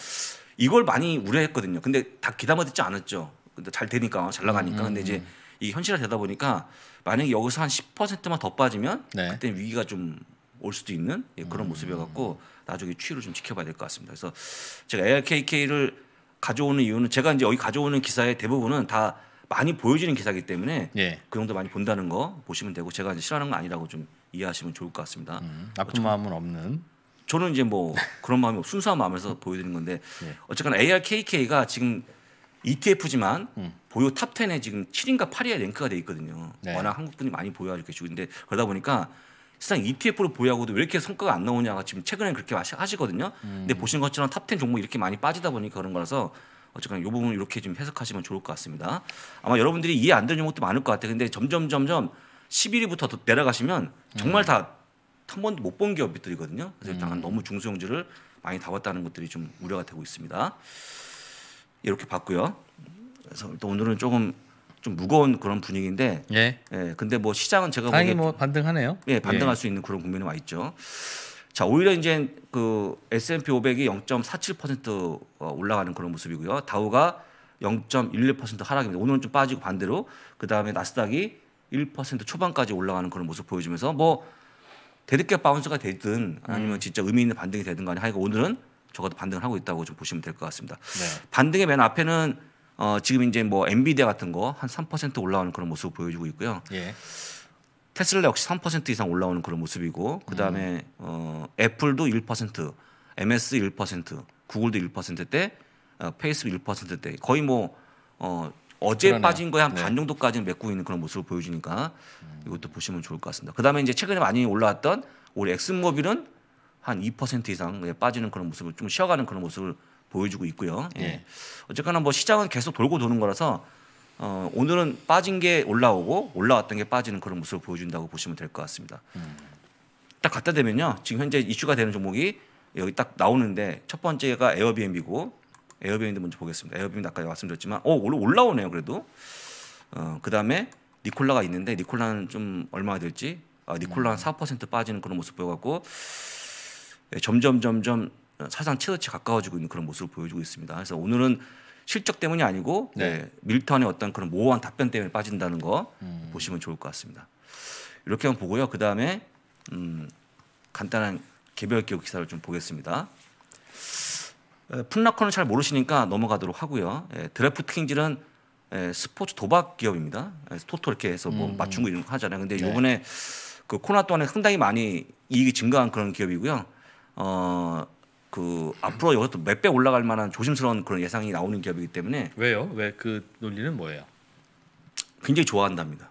S2: 이걸 많이 우려했거든요. 근데 다 기담아 듣지 않았죠. 근데 잘 되니까 잘 나가니까. 음, 음, 근데 이제 음. 이 현실화되다 보니까 만약에 여기서 한 10%만 더 빠지면 네. 그때 위기가 좀 올 수도 있는 예, 그런 음. 모습이어갖고 나중에 추이를 좀 지켜봐야 될 것 같습니다. 그래서 제가 ARKK를 가져오는 이유는 제가 이제 여기 가져오는 기사의 대부분은 다 많이 보여지는 기사기 때문에 예. 그 정도 많이 본다는 거 보시면 되고 제가 이제 싫어하는 건 아니라고 좀 이해하시면 좋을 것 같습니다. 음, 나쁜 어, 마음은 없는. 저는 이제 뭐 그런 마음이 순수한 마음에서 보여드리는 건데 예. 어쨌거나 ARKK가 지금 ETF지만 음. 보유 탑 10에 지금 7인가 8위에 랭크가 돼 있거든요. 네. 워낙 한국 분이 많이 보유하고 계시고 근데 그러다 보니까 사실상 ETF로 보유하고도 왜 이렇게 성과가 안 나오냐가 지금 최근에 그렇게 하시거든요. 음. 근데 보신 것처럼 탑10 종목 이렇게 많이 빠지다 보니까 그런 거라서 어쨌거나 이 부분 이렇게 좀 해석하시면 좋을 것 같습니다. 아마 여러분들이 이해 안 되는 종목도 많을 것 같아요. 근데 점점 점점 11위부터 더 내려가시면 정말 음. 다한 번도 못 본 기업들이거든요. 그래서 일단 음. 너무 중소형주를 많이 다 봤다는 것들이 좀 우려가 되고 있습니다. 이렇게 봤고요. 그래서 또 오늘은 조금 좀 무거운 그런 분위기인데 예. 예 근데 뭐 시장은 제가 보기에 뭐
S1: 반등하네요. 예, 반등할 예. 수
S2: 있는 그런 국면이 와 있죠. 자, 오히려 이제 그 S&P 500이 0.47% 어, 올라가는 그런 모습이고요. 다우가 0.11% 하락입니다. 오늘은 좀 빠지고 반대로 그다음에 나스닥이 1% 초반까지 올라가는 그런 모습 보여주면서 뭐대득게 바운스가 되든 아니면 음. 진짜 의미 있는 반등이 되든 간에 하여간 오늘은 적어도 반등을 하고 있다고 좀 보시면 될 것 같습니다. 네. 반등의 맨 앞에는 어, 지금 이제 뭐 엔비디아 같은 거 한 3% 올라오는 그런 모습 을 보여주고 있고요. 예. 테슬라 역시 3% 이상 올라오는 그런 모습이고 그다음에 음. 어, 애플도 1%, MS 1%, 구글도 1%대, 어, 페이스북 1%대 거의 뭐 어, 어제 그러네요. 빠진 거에 한반 네. 정도까지는 메꾸고 있는 그런 모습을 보여주니까 음. 이것도 보시면 좋을 것 같습니다. 그다음에 이제 최근에 많이 올라왔던 우리 엑스모빌은한 2% 이상 빠지는 그런 모습을 좀 쉬어가는 그런 모습을 보여주고 있고요. 예. 예. 어쨌거나 뭐 시장은 계속 돌고 도는 거라서 어, 오늘은 빠진 게 올라오고 올라왔던 게 빠지는 그런 모습을 보여준다고 보시면 될 것 같습니다. 음. 딱 갖다 대면요. 지금 현재 이슈가 되는 종목이 여기 딱 나오는데 첫 번째가 에어비앤비고 에어비앤비 먼저 보겠습니다. 에어비앤비 아까 말씀드렸지만 어 올라오네요. 그래도 어, 그 다음에 니콜라가 있는데 니콜라는 좀 얼마나 될지 아, 니콜라 한4% 음. 빠지는 그런 모습 보여갖고 예, 점점 점점 어, 사상 최저치에 가까워지고 있는 그런 모습을 보여주고 있습니다. 그래서 오늘은 실적 때문이 아니고 네. 네, 밀턴의 어떤 그런 모호한 답변 때문에 빠진다는 거 음. 보시면 좋을 것 같습니다. 이렇게 한 보고요. 그 다음에 음, 간단한 개별 기업 기사를 좀 보겠습니다. 풋라커는 잘 모르시니까 넘어가도록 하고요. 에, 예, 드래프트 킹즈는 에, 예, 스포츠 도박 기업입니다. 에, 토토 이렇게 해서 뭐 음. 맞춘 거 이런 거 하잖아요. 근데 네. 요번에 그 코로나 동안에 상당히 많이 이익이 증가한 그런 기업이고요. 어, 그 앞으로 이것도 몇배 올라갈 만한 조심스러운 그런 예상이 나오는 기업이기 때문에
S1: 왜요? 왜 그 논리는 뭐예요? 굉장히
S2: 좋아한답니다.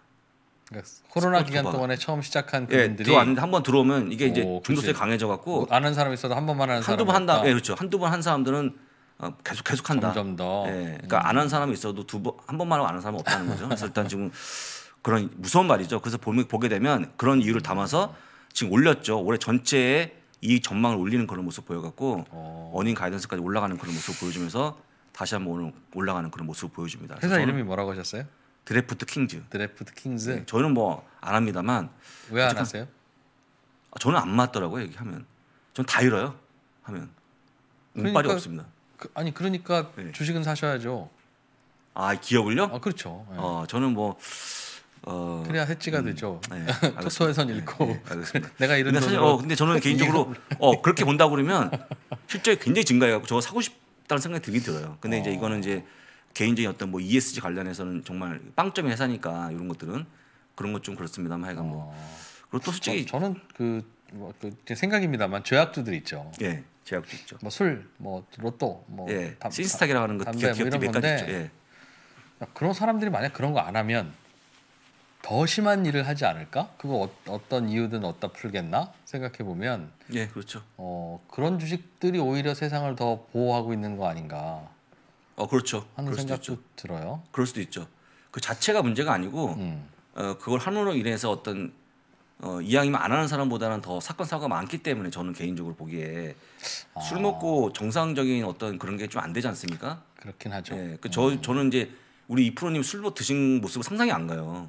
S2: 그러니까 코로나 기간 도박. 동안에
S1: 처음 시작한 그분들이 예, 한번
S2: 들어오면 이게 이제 중독성이 강해져 갖고 뭐
S1: 아는 사람 있어도
S2: 한 번만 하는 한두 번 한다. 예, 그렇죠. 한두 번 한 사람들은 어, 계속 계속 한다. 점점 더. 예, 그러니까 음. 안한 사람 있어도 두 번 한 번만 하고 안 한 사람 없다는 거죠. 그래서 일단 지금 그런 무서운 말이죠. 그래서 보게 되면 그런 이유를 담아서 지금 올렸죠. 올해 전체에 이 전망을 올리는 그런 모습 보여갖고 어. 어닝 가이던스까지 올라가는 그런 모습 보여주면서 다시 한번 오늘 올라가는 그런 모습 보여줍니다. 회사 이름이 뭐라고 하셨어요? 드래프트 킹즈. 드래프트 킹즈. 네, 저는 뭐 안 합니다만 왜 안 하세요? 아, 저는 안 맞더라고요 얘기하면. 전다 잃어요 하면
S1: 운빨이 그러니까, 없습니다. 그, 아니 그러니까 네. 주식은 사셔야죠.
S2: 아 기업을요? 아 그렇죠. 네. 어 저는 뭐 어, 그래야 해지가 음, 되죠. 네, 토서에선 예, 읽고. 네, 알겠습니다. 내가 이런. 근데 사실 어 근데 저는 개인적으로 어 그렇게 본다 그러면 실제 굉장히 증가해갖고 저거 사고 싶다는 생각이 들긴 들어요. 근데 어. 이제 이거는 이제 개인적인 어떤 뭐 ESG 관련해서는 정말 빵점이 회사니까 이런 것들은 그런 것 좀 그렇습니다만 해가 뭐. 어. 그리고 또 솔직히 저, 는 그, 뭐,
S1: 그 생각입니다만 죄악주들 있죠. 예, 죄악주 있죠. 뭐 술, 뭐 로또, 뭐 예, 신스탁이라고 하는 그 뭐 기업, 기업들 몇 가지 있 예. 그런 사람들이 만약 그런 거 안 하면 더 심한 일을 하지 않을까? 그거 어, 떤 이유든 어디다 풀겠나? 생각해 보면 예, 그렇죠. 어, 그런 주식들이 오히려 세상을 더 보호하고 있는 거 아닌가? 어, 그렇죠. 하는 생각도 있죠. 들어요. 그럴 수도 있죠. 그 자체가 문제가 아니고
S2: 음. 어, 그걸 함으로 인해서 어떤 어, 이왕이면 안 하는 사람보다는 더 사건 사고가 많기 때문에 저는 개인적으로 보기에 아. 술 먹고 정상적인 어떤 그런 게 좀 안 되지 않습니까? 그렇긴 하죠. 예, 그저 음. 저는 이제 우리 이 프로님 술 뭐 드신 모습을 상상이 안 가요.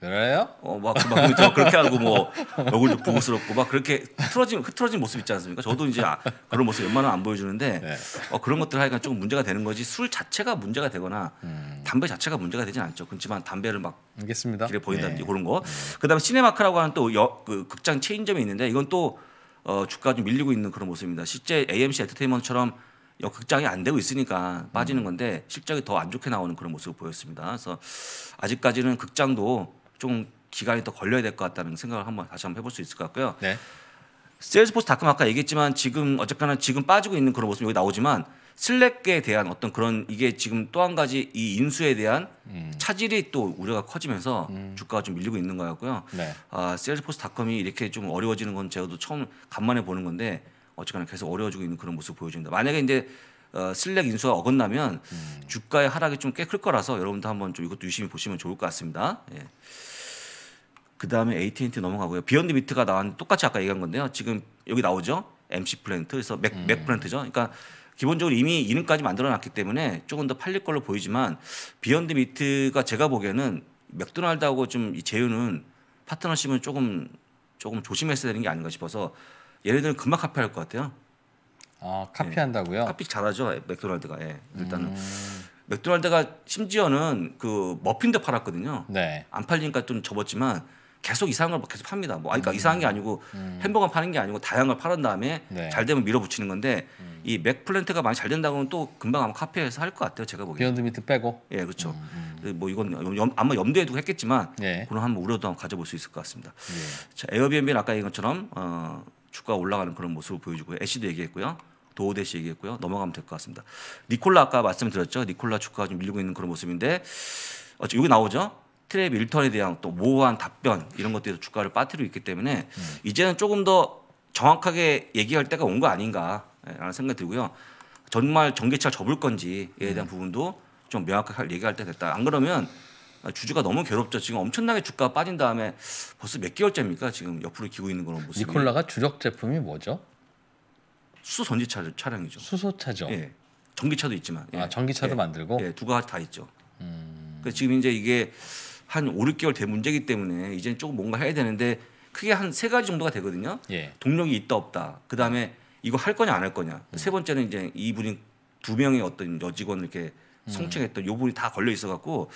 S2: 그래요? 어막 막, 그저 그렇게 하고 뭐 얼굴도 부부스럽고 막 그렇게 흐트러진 흐트러진 모습 있지 않습니까? 저도 이제 아, 그런 모습 웬만하면 안 보여주는데 네. 어, 그런 것들 하니까 조금 문제가 되는 거지 술 자체가 문제가 되거나 음. 담배 자체가 문제가 되진 않죠. 그렇지만 담배를 막 알겠습니다. 길에 보인다든지 네. 그런 거. 음. 그다음에 시네마크라고 하는 또 여, 그 극장 체인점이 있는데 이건 또 어, 주가 좀 밀리고 있는 그런 모습입니다. 실제 AMC 엔터테인먼트처럼 극장이 안 되고 있으니까 빠지는 음. 건데 실적이 더 안 좋게 나오는 그런 모습을 보였습니다. 그래서 아직까지는 극장도 좀 기간이 더 걸려야 될 것 같다는 생각을 한번 다시 한번 해볼 수 있을 것 같고요. 네. 세일즈포스닷컴 아까 얘기했지만 지금 어쨌거나 지금 빠지고 있는 그런 모습이 여기 나오지만 슬랙에 대한 어떤 그런 이게 지금 또 한 가지 이 인수에 대한 음. 차질이 또 우려가 커지면서 음. 주가가 좀 밀리고 있는 거였고요 네. 아, 세일즈포스닷컴이 이렇게 좀 어려워지는 건 제가도 처음 간만에 보는 건데 어쨌거나 계속 어려워지고 있는 그런 모습 보여줍니다. 만약에 이제 어, 슬랙 인수가 어긋나면 음. 주가의 하락이 좀 꽤 클 거라서 여러분도 한번 좀 이것도 유심히 보시면 좋을 것 같습니다. 예. 그 다음에 AT&T 넘어가고요. 비욘드 미트가 나왔는데 똑같이 아까 얘기한 건데요. 지금 여기 나오죠. MC 플랜트. 그래서 맥, 음. 맥 플랜트죠. 그러니까 기본적으로 이미 이름까지 만들어 놨기 때문에 조금 더 팔릴 걸로 보이지만 비욘드 미트가 제가 보기에는 맥도날드하고 좀 이 제휴는 파트너십은 조금 조금 조심했어야 되는 게 아닌가 싶어서 얘네들은 금방 카피할 것 같아요. 아 카피한다고요? 예. 카피 잘하죠 맥도날드가 예. 일단은 음... 맥도날드가 심지어는 그 머핀도 팔았거든요. 네. 안 팔리니까 좀 접었지만 계속 이상한 걸 계속 팝니다. 뭐 아, 그러니까 음. 이상한 게 아니고 음. 햄버거 파는 게 아니고 다양한 걸 파는 다음에 네. 잘 되면 밀어붙이는 건데 음. 이 맥플랜트가 많이 잘 된다고 하면 또 금방 아마 카페에서 할 것 같아요. 제가 보기에. 비욘드 미트 빼고. 예, 그렇죠. 음, 음, 음. 그 뭐 이건 염, 아마 염두에 두고 했겠지만 네. 예. 그런 한번 우려도 한번 가져볼 수 있을 것 같습니다. 네. 자, 에어비앤비는 아까 얘기한 것처럼 어, 주가가 올라가는 그런 모습을 보여주고요. 애쉬도 얘기했고요. 도우대시 얘기했고요. 넘어가면 될 것 같습니다. 니콜라 아까 말씀드렸죠. 니콜라 주가가 좀 밀리고 있는 그런 모습인데 어, 여기 나오죠. 트레 밀턴에 대한 또 모호한 답변 이런 것들에 주가를 빠뜨리고 있기 때문에 음. 이제는 조금 더 정확하게 얘기할 때가 온 거 아닌가라는 생각이 들고요. 정말 전기차 접을 건지에 대한 음. 부분도 좀 명확하게 얘기할 때 됐다. 안 그러면 주주가 너무 괴롭죠. 지금 엄청나게 주가가 빠진 다음에 벌써 몇 개월째입니까? 지금 옆으로 기고 있는 그런 모습이. 니콜라가 주력 제품이 뭐죠? 수소 전지차 차량이죠. 수소차죠. 예. 전기차도 있지만. 예. 아, 전기차도 예. 만들고. 예, 두 가지 다 있죠. 음... 그 지금 이제 이게 한 5, 6개월 된 문제이기 때문에 이제는 조금 뭔가 해야 되는데 크게 한 세 가지 정도가 되거든요. 예. 동력이 있다 없다. 그다음에 이거 할 거냐 안 할 거냐. 음. 세 번째는 이제 이분이 두 명의 어떤 여직원을 이렇게 성추행했던 음. 요 분이 다 걸려 있어 갖고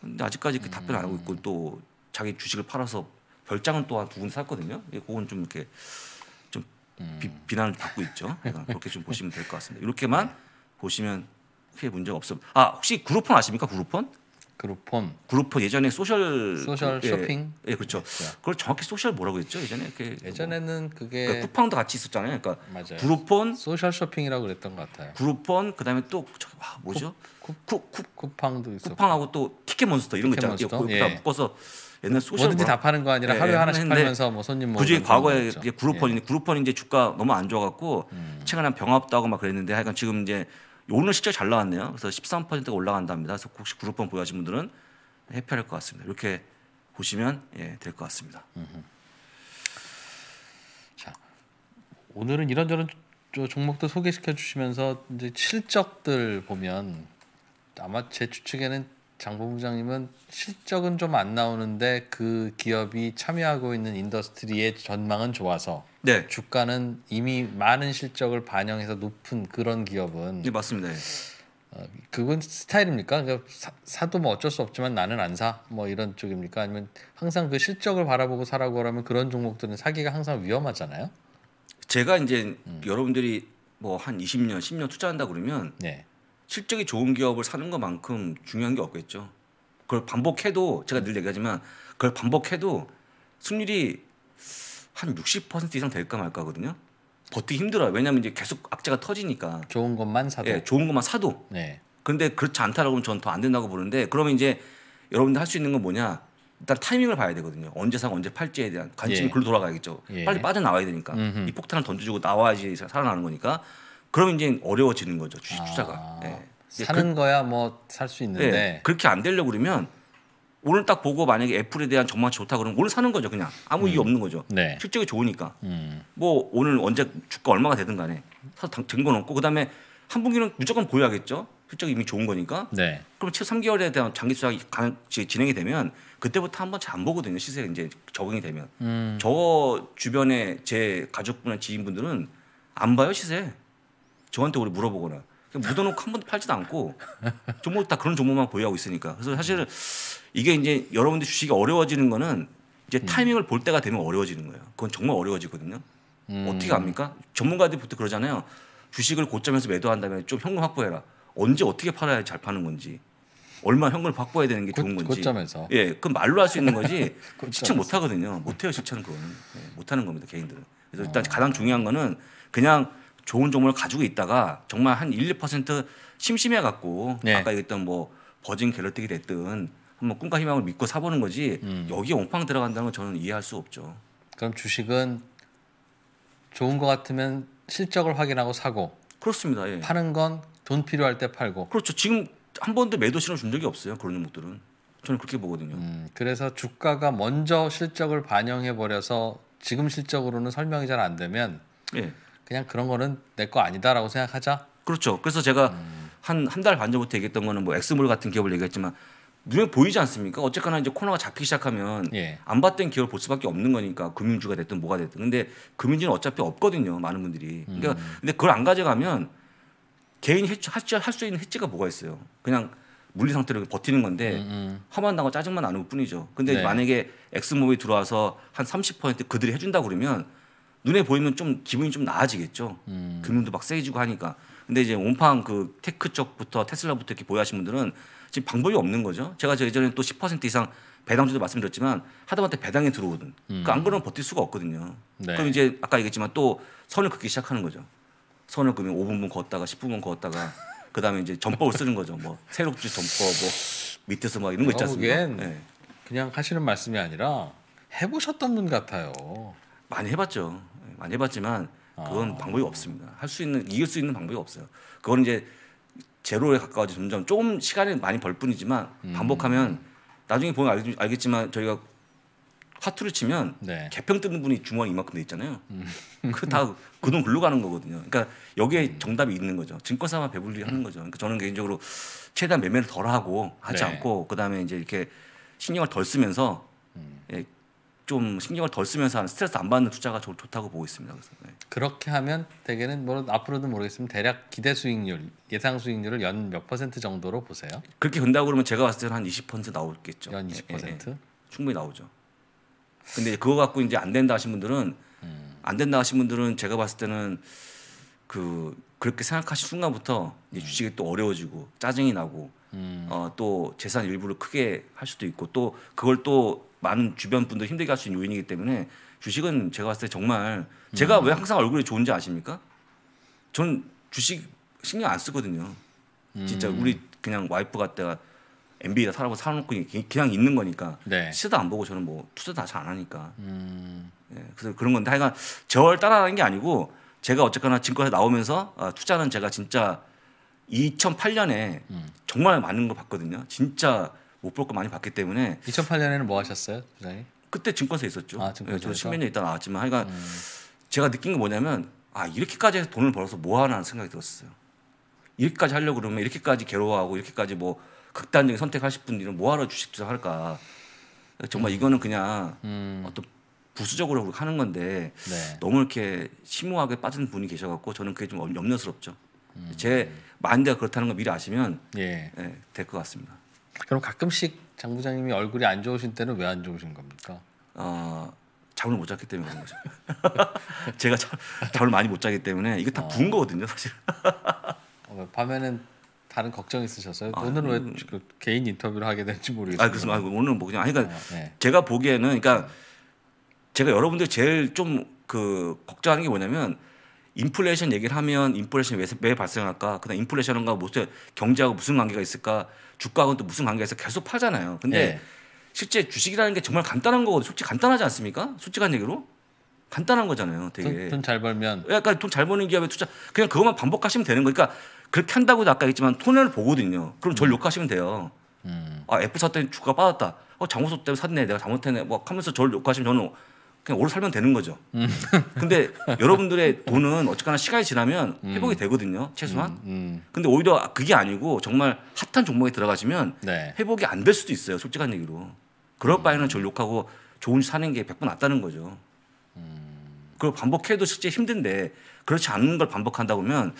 S2: 근데 아직까지 그 답변 안 하고 있고 음. 또 자기 주식을 팔아서 별장은 또 한 두분 샀거든요. 예, 그건 좀 이렇게 좀 비, 음. 난을 받고 있죠. 그렇게 좀 보시면 될 것 같습니다. 네. 이렇게만 보시면 크게 문제가 없습니다. 아 혹시 그룹폰 아십니까? 그룹폰 그룹폰. 그룹폰 예전에 소셜 소셜 그, 예, 쇼핑. 예, 그렇죠. 그렇죠. 그걸 정확히 소셜 뭐라고 했죠? 예전에
S1: 그 예전에는 그게
S2: 그러니까 쿠팡도 같이 있었잖아요. 그러니까 맞아요. 그룹폰 소셜 쇼핑이라고 그랬던 것 같아요. 그룹폰 그다음에 또
S1: 저기 와 뭐죠? 쿠쿠 쿠팡도 있었고. 쿠팡하고 또 티켓몬스터 이런 티켓거 있잖아요. 예, 예. 다 묶어서
S2: 옛날 소셜 뭐든지 뭐라... 다 파는 거 아니라 예, 하루에 예, 하나씩 팔면서 뭐 손님 그중에 과거에 그룹폰이 예. 그룹폰이 이제 주가 너무 안 좋아갖고 음. 최근에 병합도 하고 막 그랬는데 하여간 지금 이제 오늘 실적 잘 나왔네요. 그래서 13%가 올라간답니다. 그래서 혹시 그룹폰 보유하신 분들은 해피할 것 같습니다. 이렇게 보시면 예, 될것 같습니다. 음흠.
S1: 자, 오늘은 이런저런 종목도 소개시켜 주시면서 이제 실적들 보면 아마 제 추측에는 장 본부장님은 실적은 좀 안 나오는데 그 기업이 참여하고 있는 인더스트리의 전망은 좋아서 네. 주가는 이미 많은 실적을 반영해서 높은 그런 기업은 네, 맞습니다. 예. 어, 그건 스타일입니까? 그러니까 사, 도뭐 어쩔 수 없지만 나는 안 사. 뭐 이런 쪽입니까? 아니면 항상 그 실적을 바라보고 사라고 그러면 그런 종목들은 사기가 항상 위험하잖아요.
S2: 제가 이제 음. 여러분들이 뭐 한 20년, 10년 투자한다 그러면 네. 실적이 좋은 기업을 사는 것만큼 중요한 게 없겠죠. 그걸 반복해도 제가 늘 얘기하지만 그걸 반복해도 수률이 한60% 이상 될까 말까거든요. 버티기 힘들어요. 왜냐하면 이제 계속 악재가 터지니까. 좋은 것만 사도. 예, 좋은 것만 사도. 네. 근데 그렇지 않다라고 하면 저는 더 안 된다고 보는데 그러면 이제 여러분들 할 수 있는 건 뭐냐? 일단 타이밍을 봐야 되거든요. 언제 사고 언제 팔지에 대한 관심이 예. 글로 돌아가야겠죠. 예. 빨리 빠져나와야 되니까. 음흠. 이 폭탄을 던져주고 나와야지 살아나는 거니까. 그럼 이제 어려워지는 거죠. 주식 아. 투자가. 예. 사는 그,
S1: 거야 뭐 살 수 있는데. 예.
S2: 그렇게 안 되려고 그러면 오늘 딱 보고 만약에 애플에 대한 전망치 좋다 그러면 오늘 사는 거죠 그냥 아무 이유 음. 없는 거죠 네. 실적이 좋으니까 음. 뭐 오늘 언제 주가 얼마가 되든 간에 사서 든건 없고 그다음에 한 분기는 무조건 보유하겠죠 실적이 이미 좋은 거니까 네. 그럼 7, 3개월에 대한 장기 투자 진행이 되면 그때부터 한번 잘안 보거든요 시세 가 이제 적응이 되면 음. 저 주변에 제 가족분이나 지인분들은 안 봐요 시세 저한테 우리 물어보거나 묻어놓고 한 번도 팔지도 않고 종목 다 그런 종목만 보유하고 있으니까 그래서 사실은 이게 이제 여러분들 주식이 어려워지는 거는 이제 음. 타이밍을 볼 때가 되면 어려워지는 거예요. 그건 정말 어려워지거든요.
S1: 음. 어떻게 합니까?
S2: 전문가들부터 그러잖아요. 주식을 고점에서 매도한다면 좀 현금 확보해라. 언제 어떻게 팔아야 잘 파는 건지. 얼마 현금을 확보해야 되는 게 고, 좋은 건지. 고점에서. 예, 그 말로 할 수 있는 거지 실천 못 하거든요. 못 해요, 실천은 그거는. 예, 못 하는 겁니다, 개인들은. 그래서 일단 어. 가장 중요한 거는 그냥 좋은 종목을 가지고 있다가 정말 한 1, 2% 심심해 갖고 네. 아까 얘기했던 뭐 버진 갤러틱이 됐든 한번 꿈과 희망을 믿고 사보는
S1: 거지 음. 여기 옹팡 들어간다는 건 저는 이해할 수 없죠. 그럼 주식은 좋은 것 같으면 실적을 확인하고 사고 그렇습니다. 예. 파는 건 돈 필요할 때 팔고 그렇죠. 지금 한 번도 매도 신호 준 적이 없어요. 그런 종목들은 저는 그렇게 보거든요. 음, 그래서 주가가 먼저 실적을 반영해 버려서 지금 실적으로는 설명이 잘 안 되면 예. 그냥 그런 거는 내 거 아니다라고 생각하자. 그렇죠. 그래서 제가 음.
S2: 한한 달 반 전부터 얘기했던 거는 뭐 엑스몰 같은 기업을 얘기했지만 눈에 보이지 않습니까? 어쨌거나 이제 코로나가 잡히기 시작하면 예. 안 봤던 기업을 볼 수밖에 없는 거니까 금융주가 됐든 뭐가 됐든 근데 금융주는 어차피 없거든요 많은 분들이 그러니까 음. 근데 그걸 안 가져가면 개인 이 해치 할수 있는 해치가 뭐가 있어요? 그냥 물리 상태로 버티는 건데 험한 화만 나 짜증만 나는 것 뿐이죠. 근데 네. 만약에 엑스모빌 들어와서 한 30% 그들이 해준다 그러면 눈에 보이면 좀 기분이 좀 나아지겠죠. 음. 금융도 막 세지고 하니까. 근데 이제 온팡 그 테크 쪽부터 테슬라부터 이렇게 보유하신 분들은 지금 방법이 없는 거죠. 제가 예전에 또 10% 이상 배당주도 말씀드렸지만 하다못해 배당에 들어오든 음. 그러니까 안 그러면 버틸 수가 없거든요. 네. 그럼 이제 아까 얘기했지만 또 선을 긋기 시작하는 거죠. 선을 끄면 5분분 걷다가 10분분 걷다가 그다음에 이제 전법을 쓰는 거죠. 뭐 세력주 전법 뭐 밑에서 막 이런 거 있지 않습니까? 네. 그냥 하시는 말씀이 아니라 해보셨던 분 같아요. 많이 해봤죠. 네, 많이 해봤지만 그건 아. 방법이 없습니다. 할 수 있는 이길 수 있는 방법이 없어요. 그건 이제 제로에 가까워져 점점 조금 시간을 많이 벌 뿐이지만 음. 반복하면 나중에 보면 알, 겠지만 저희가 화투를 치면 네. 개평 뜨는 분이 주머니 이만큼 돼 있잖아요. 음. 그다 그 돈 굴러 가는 거거든요. 그러니까 여기에 음. 정답이 있는 거죠. 증권사만 배불리 하는 거죠. 그러니까 저는 개인적으로 최대한 매매를 덜 하고 하지 네. 않고 그다음에 이제 이렇게 신경을 덜
S1: 쓰면서 예, 좀 신경을 덜 쓰면서 하는 스트레스 안 받는 투자가 좋, 좋다고 보고 있습니다. 그래서 네. 그렇게 하면 대개는 뭐 앞으로는 모르겠으면 대략 기대 수익률, 예상 수익률을 연 몇 퍼센트 정도로 보세요?
S2: 그렇게 된다고 그러면 제가 봤을 때는 한20% 나오겠죠. 연 20%? 예, 예, 예, 충분히 나오죠. 근데 그거 갖고 이제 안 된다 하신 분들은 음. 안 된다 하신 분들은 제가 봤을 때는 그 그렇게 생각하신 순간부터 이제 음. 주식이 또 어려워지고 짜증이 나고 음. 어또 재산 일부를 크게 할 수도 있고 또 그걸 또 많은 주변 분들 힘들게 할 수 있는 요인이기 때문에 주식은 제가 봤을 때 정말 음. 제가 음. 왜 항상 얼굴이 좋은지 아십니까? 전 주식 신경 안 쓰거든요. 음. 진짜 우리 그냥 와이프가 때가 MBA다 사라고 사놓고 그냥 있는 거니까 네. 시도안 보고 저는 뭐투자다 잘 안 하니까 음. 예, 그래서 그런 건데 하여간 저를 따라하는 게 아니고 제가 어쨌거나 증권에 서 나오면서 아, 투자는 제가 진짜 2008년에 음. 정말 많은 거 봤거든요. 진짜 못볼거 많이 봤기 때문에 2008년에는 뭐 하셨어요, 부장님? 그때 증권사 있었죠. 아, 증권사. 저 10몇 년 있다 나왔지만 하여간 그러니까 음. 제가 느낀 게 뭐냐면 아, 이렇게까지 해서 돈을 벌어서 뭐 하나 하는 생각이 들었어요. 이렇게까지 하려고 그러면 이렇게까지 괴로워하고 이렇게까지 뭐 극단적인 선택하실 분들은 뭐하러 주식 투자할까? 정말 음. 이거는 그냥 음. 어떤 부수적으로 하는 건데 네. 너무 이렇게 심오하게 빠진 분이 계셔갖고 저는 그게 좀 염려스럽죠. 음. 제 만대가 그렇다는 걸
S1: 미리 아시면 예. 예 될것 같습니다. 그럼 가끔씩 장 부장님이 얼굴이 안 좋으신 때는 왜 안 좋으신 겁니까? 어, 잠을 못 잤기 때문에 그런 거죠. 제가 자, 잠을 많이 못 자기 때문에 이게 다 어. 부은 거거든요, 사실. 어, 밤에는 다른 걱정 있으셨어요? 아, 오늘 음, 왜 그 개인 인터뷰를 하게 될지 모르겠어요. 아, 그렇습니다. 아, 오늘뭐 그냥 아니, 그러니까 아, 네.
S2: 제가 보기에는 그러니까 제가 여러분들 제일 좀 그 걱정하는 게 뭐냐면 인플레이션 얘기를 하면 인플레이션 왜, 왜 발생할까? 그다음 인플레이션과 무슨 경제하고 무슨 관계가 있을까? 주가하고또 무슨 관계가 있어? 계속 파잖아요. 근데 네. 실제 주식이라는 게 정말 간단한 거거든 솔직히 간단하지 않습니까? 솔직한 얘기로. 간단한 거잖아요. 되게 돈잘 벌면 약간 예, 그러니까 돈잘 버는 기업에 투자 그냥 그것만 반복하시면 되는 거니까 그렇게 한다고도 아까 얘기했지만 토해를 보거든요. 그럼 절 음. 욕하시면 돼요. 음. 아 애플 샀더니 주가 빠졌다. 어장 잘못 때문에 샀네. 내가 잘못했네. 뭐 하면서 절 욕하시면 저는 그냥 오래 살면 되는 거죠. 음. 근데 여러분들의 돈은 어쨌거나 시간이 지나면 음. 회복이 되거든요. 최소한. 음. 음. 근데 오히려 그게 아니고 정말 핫한 종목에 들어가시면 네. 회복이 안 될 수도 있어요. 솔직한 얘기로. 그럴 음. 바에는 전력하고 좋은 사는 게 100번 낫다는 거죠. 그걸 반복해도 실제 힘든데 그렇지 않은 걸 반복한다 보면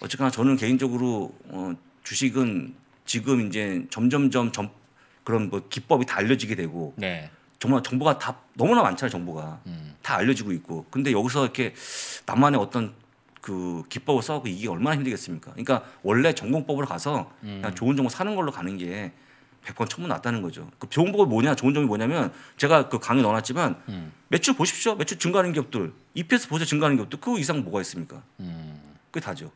S2: 어쨌거나 저는 개인적으로 어, 주식은 지금 이제 점점점 점, 그런 뭐 기법이 다 알려지게 되고 네. 정말 정보가 다 너무나 많잖아요 정보가 음. 다 알려지고 있고 근데 여기서 이렇게 나만의 어떤 그 기법을 써갖고 이게 얼마나 힘들겠습니까 그러니까 원래 전공법으로 가서 음. 그냥 좋은 정보 사는 걸로 가는 게 백번 천문 났다는 거죠. 그 좋은 법이 뭐냐, 좋은 점이 뭐냐면 제가 그 강의 넣어놨지만 음. 매출 보십시오. 매출 증가하는 기업들, EPS 보세요. 증가하는
S1: 기업들 그 이상 뭐가 있습니까? 음. 그게 다죠.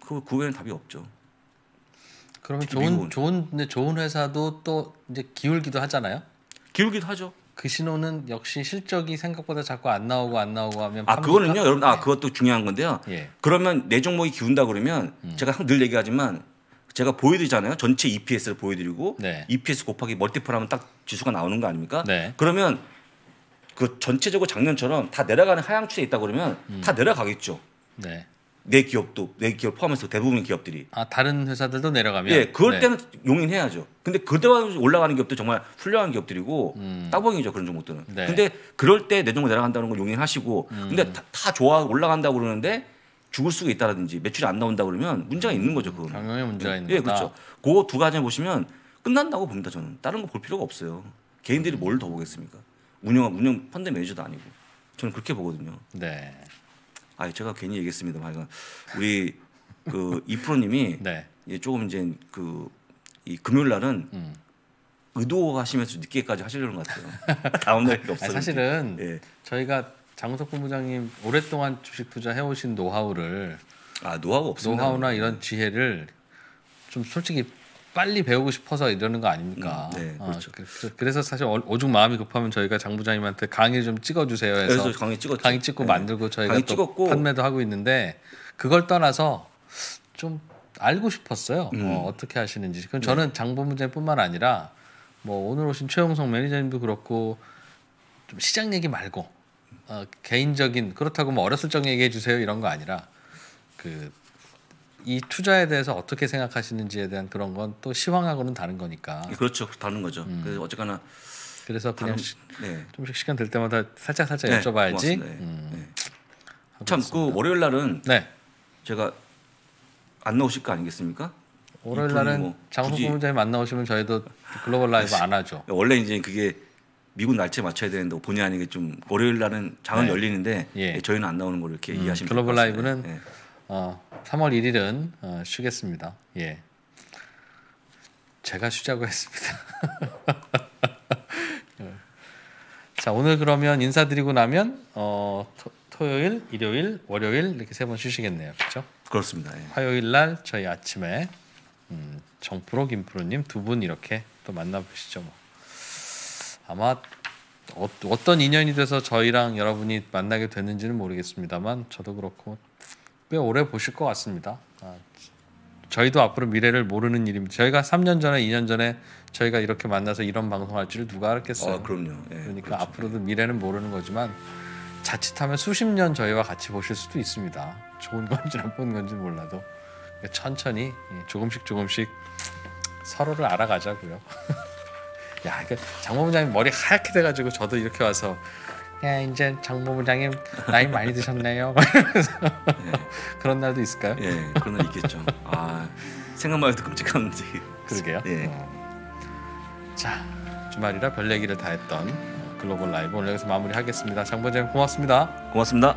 S1: 그, 그 외에는 답이 없죠. 그러면 좋은 좋은 좋은 회사도 또 이제 기울기도 하잖아요. 기울기도 하죠. 그 신호는 역시 실적이 생각보다 자꾸 안 나오고 안 나오고 하면 아 그거는요 여러분
S2: 아 네. 그것도 중요한 건데요. 예. 그러면 내 종목이 기운다 그러면 음. 제가 늘 얘기하지만 제가 보여드리잖아요. 전체 EPS를 보여드리고 네. EPS 곱하기 멀티플하면 딱 지수가 나오는 거 아닙니까? 네. 그러면 그 전체적으로 작년처럼 다 내려가는 하향 추세 있다 그러면 음. 다 내려가겠죠. 네. 내 기업도 내 기업 포함해서 대부분 기업들이
S1: 아 다른 회사들도 내려가면 예 그럴 네. 때는
S2: 용인해야죠. 근데 그때와 올라가는 기업도 정말 훌륭한 기업들이고 음. 따봉이죠 그런 종목들은. 네. 근데 그럴 때 내 종목 내려간다는 걸 용인하시고 음. 근데 다, 다 좋아 올라간다고 그러는데 죽을 수가 있다라든지 매출이 안 나온다 그러면 문제가 음, 있는 거죠 그거는. 경영에 문제가 네. 있는 예, 거예 그렇죠. 그 두 가지 보시면 끝난다고 봅니다 저는. 다른 거 볼 필요가 없어요. 개인들이 음. 뭘더 보겠습니까? 운영 운영 펀드 매니저도 아니고 저는 그렇게 보거든요. 네. 아 제가 괜히 얘기했습니다만 우리 그 이프로님이 네. 조금 이제 그 이 금요일 날은 음. 의도하시면서 늦게까지
S1: 하시려는 것 같아요. 다음 날이 없어요. 사실은 예. 저희가 장석 본부장님 오랫동안 주식 투자 해오신 노하우를 아 노하우 없습니다. 노하우나 이런 지혜를 좀 솔직히 빨리 배우고 싶어서 이러는 거 아닙니까? 음, 네, 어, 그렇죠. 아, 그래서 사실 오죽 마음이 급하면 저희가 장 부장님한테 강의 좀 찍어주세요 해서 그래서 강의 찍었 강의 찍고 네. 만들고 저희가 또 찍었고. 판매도 하고 있는데 그걸 떠나서 좀 알고 싶었어요. 어, 음. 어, 어떻게 하시는지. 그럼 네. 저는 장부문장뿐만 아니라 뭐 오늘 오신 최영성 매니저님도 그렇고 좀 시장 얘기 말고 어, 개인적인 그렇다고 뭐 어렸을 적 얘기해 주세요 이런 거 아니라 그이 투자에 대해서 어떻게 생각하시는지에 대한 그런 건 또 시황하고는 다른 거니까. 그렇죠. 다른 거죠. 음. 그래서 어쨌거나 그래서 그냥 다른, 네. 좀씩 시간 될 때마다 살짝 살짝 네, 여쭤봐야지. 네. 음, 네.
S2: 참그 월요일 날은 네. 제가 안 나오실 거 아니겠습니까?
S1: 월요일 날은 뭐 장수
S2: 공부장님안 나오시면 저희도 글로벌 라이브 안 하죠. 원래 이제 그게 미국 날짜에 맞춰야 되는데 본의 아니게 좀 월요일 날은 장은 네. 열리는데 예. 예 저희는 안
S1: 나오는 걸로 이렇게 음, 이해하시면 글로벌 라이브는 네. 어, 3월 1일은 어, 쉬겠습니다. 예. 제가 쉬자고 했습니다. 자, 오늘 그러면 인사드리고 나면 어, 토, 요일 일요일, 월요일 이렇게 세 번 쉬시겠네요. 그렇죠? 그렇습니다. 예. 화요일 날 저희 아침에 음, 정프로 김프로님 두 분 이렇게 또 만나보시죠. 뭐. 아마 어, 어떤 인연이 돼서 저희랑 여러분이 만나게 됐는지는 모르겠습니다만 저도 그렇고 꽤 오래 보실 것 같습니다. 아, 저희도 앞으로 미래를 모르는 일입니다. 저희가 3년 전에, 2년 전에 저희가 이렇게 만나서 이런 방송할 줄 누가 알겠어요 아, 그럼요. 예, 그러니까 그렇죠. 앞으로도 미래는 모르는 거지만 자칫하면 수십 년 저희와 같이 보실 수도 있습니다. 좋은 건지 나쁜 건지 몰라도 그러니까 천천히 예, 조금씩 조금씩 서로를 알아가자고요. 야, 장본부장님 머리 하얗게 돼가지고 저도 이렇게 와서 야 예, 이제 장모부장님 나이 많이 드셨네요. 예. 그런 날도 있을까요? 예, 그런 날 있겠죠. 아 생각만 해도 끔찍한지. 그러게요. 예. 어. 자 주말이라 별 얘기를 다 했던 글로벌 라이브 오늘 여기서 마무리하겠습니다. 장본부장님 고맙습니다. 고맙습니다.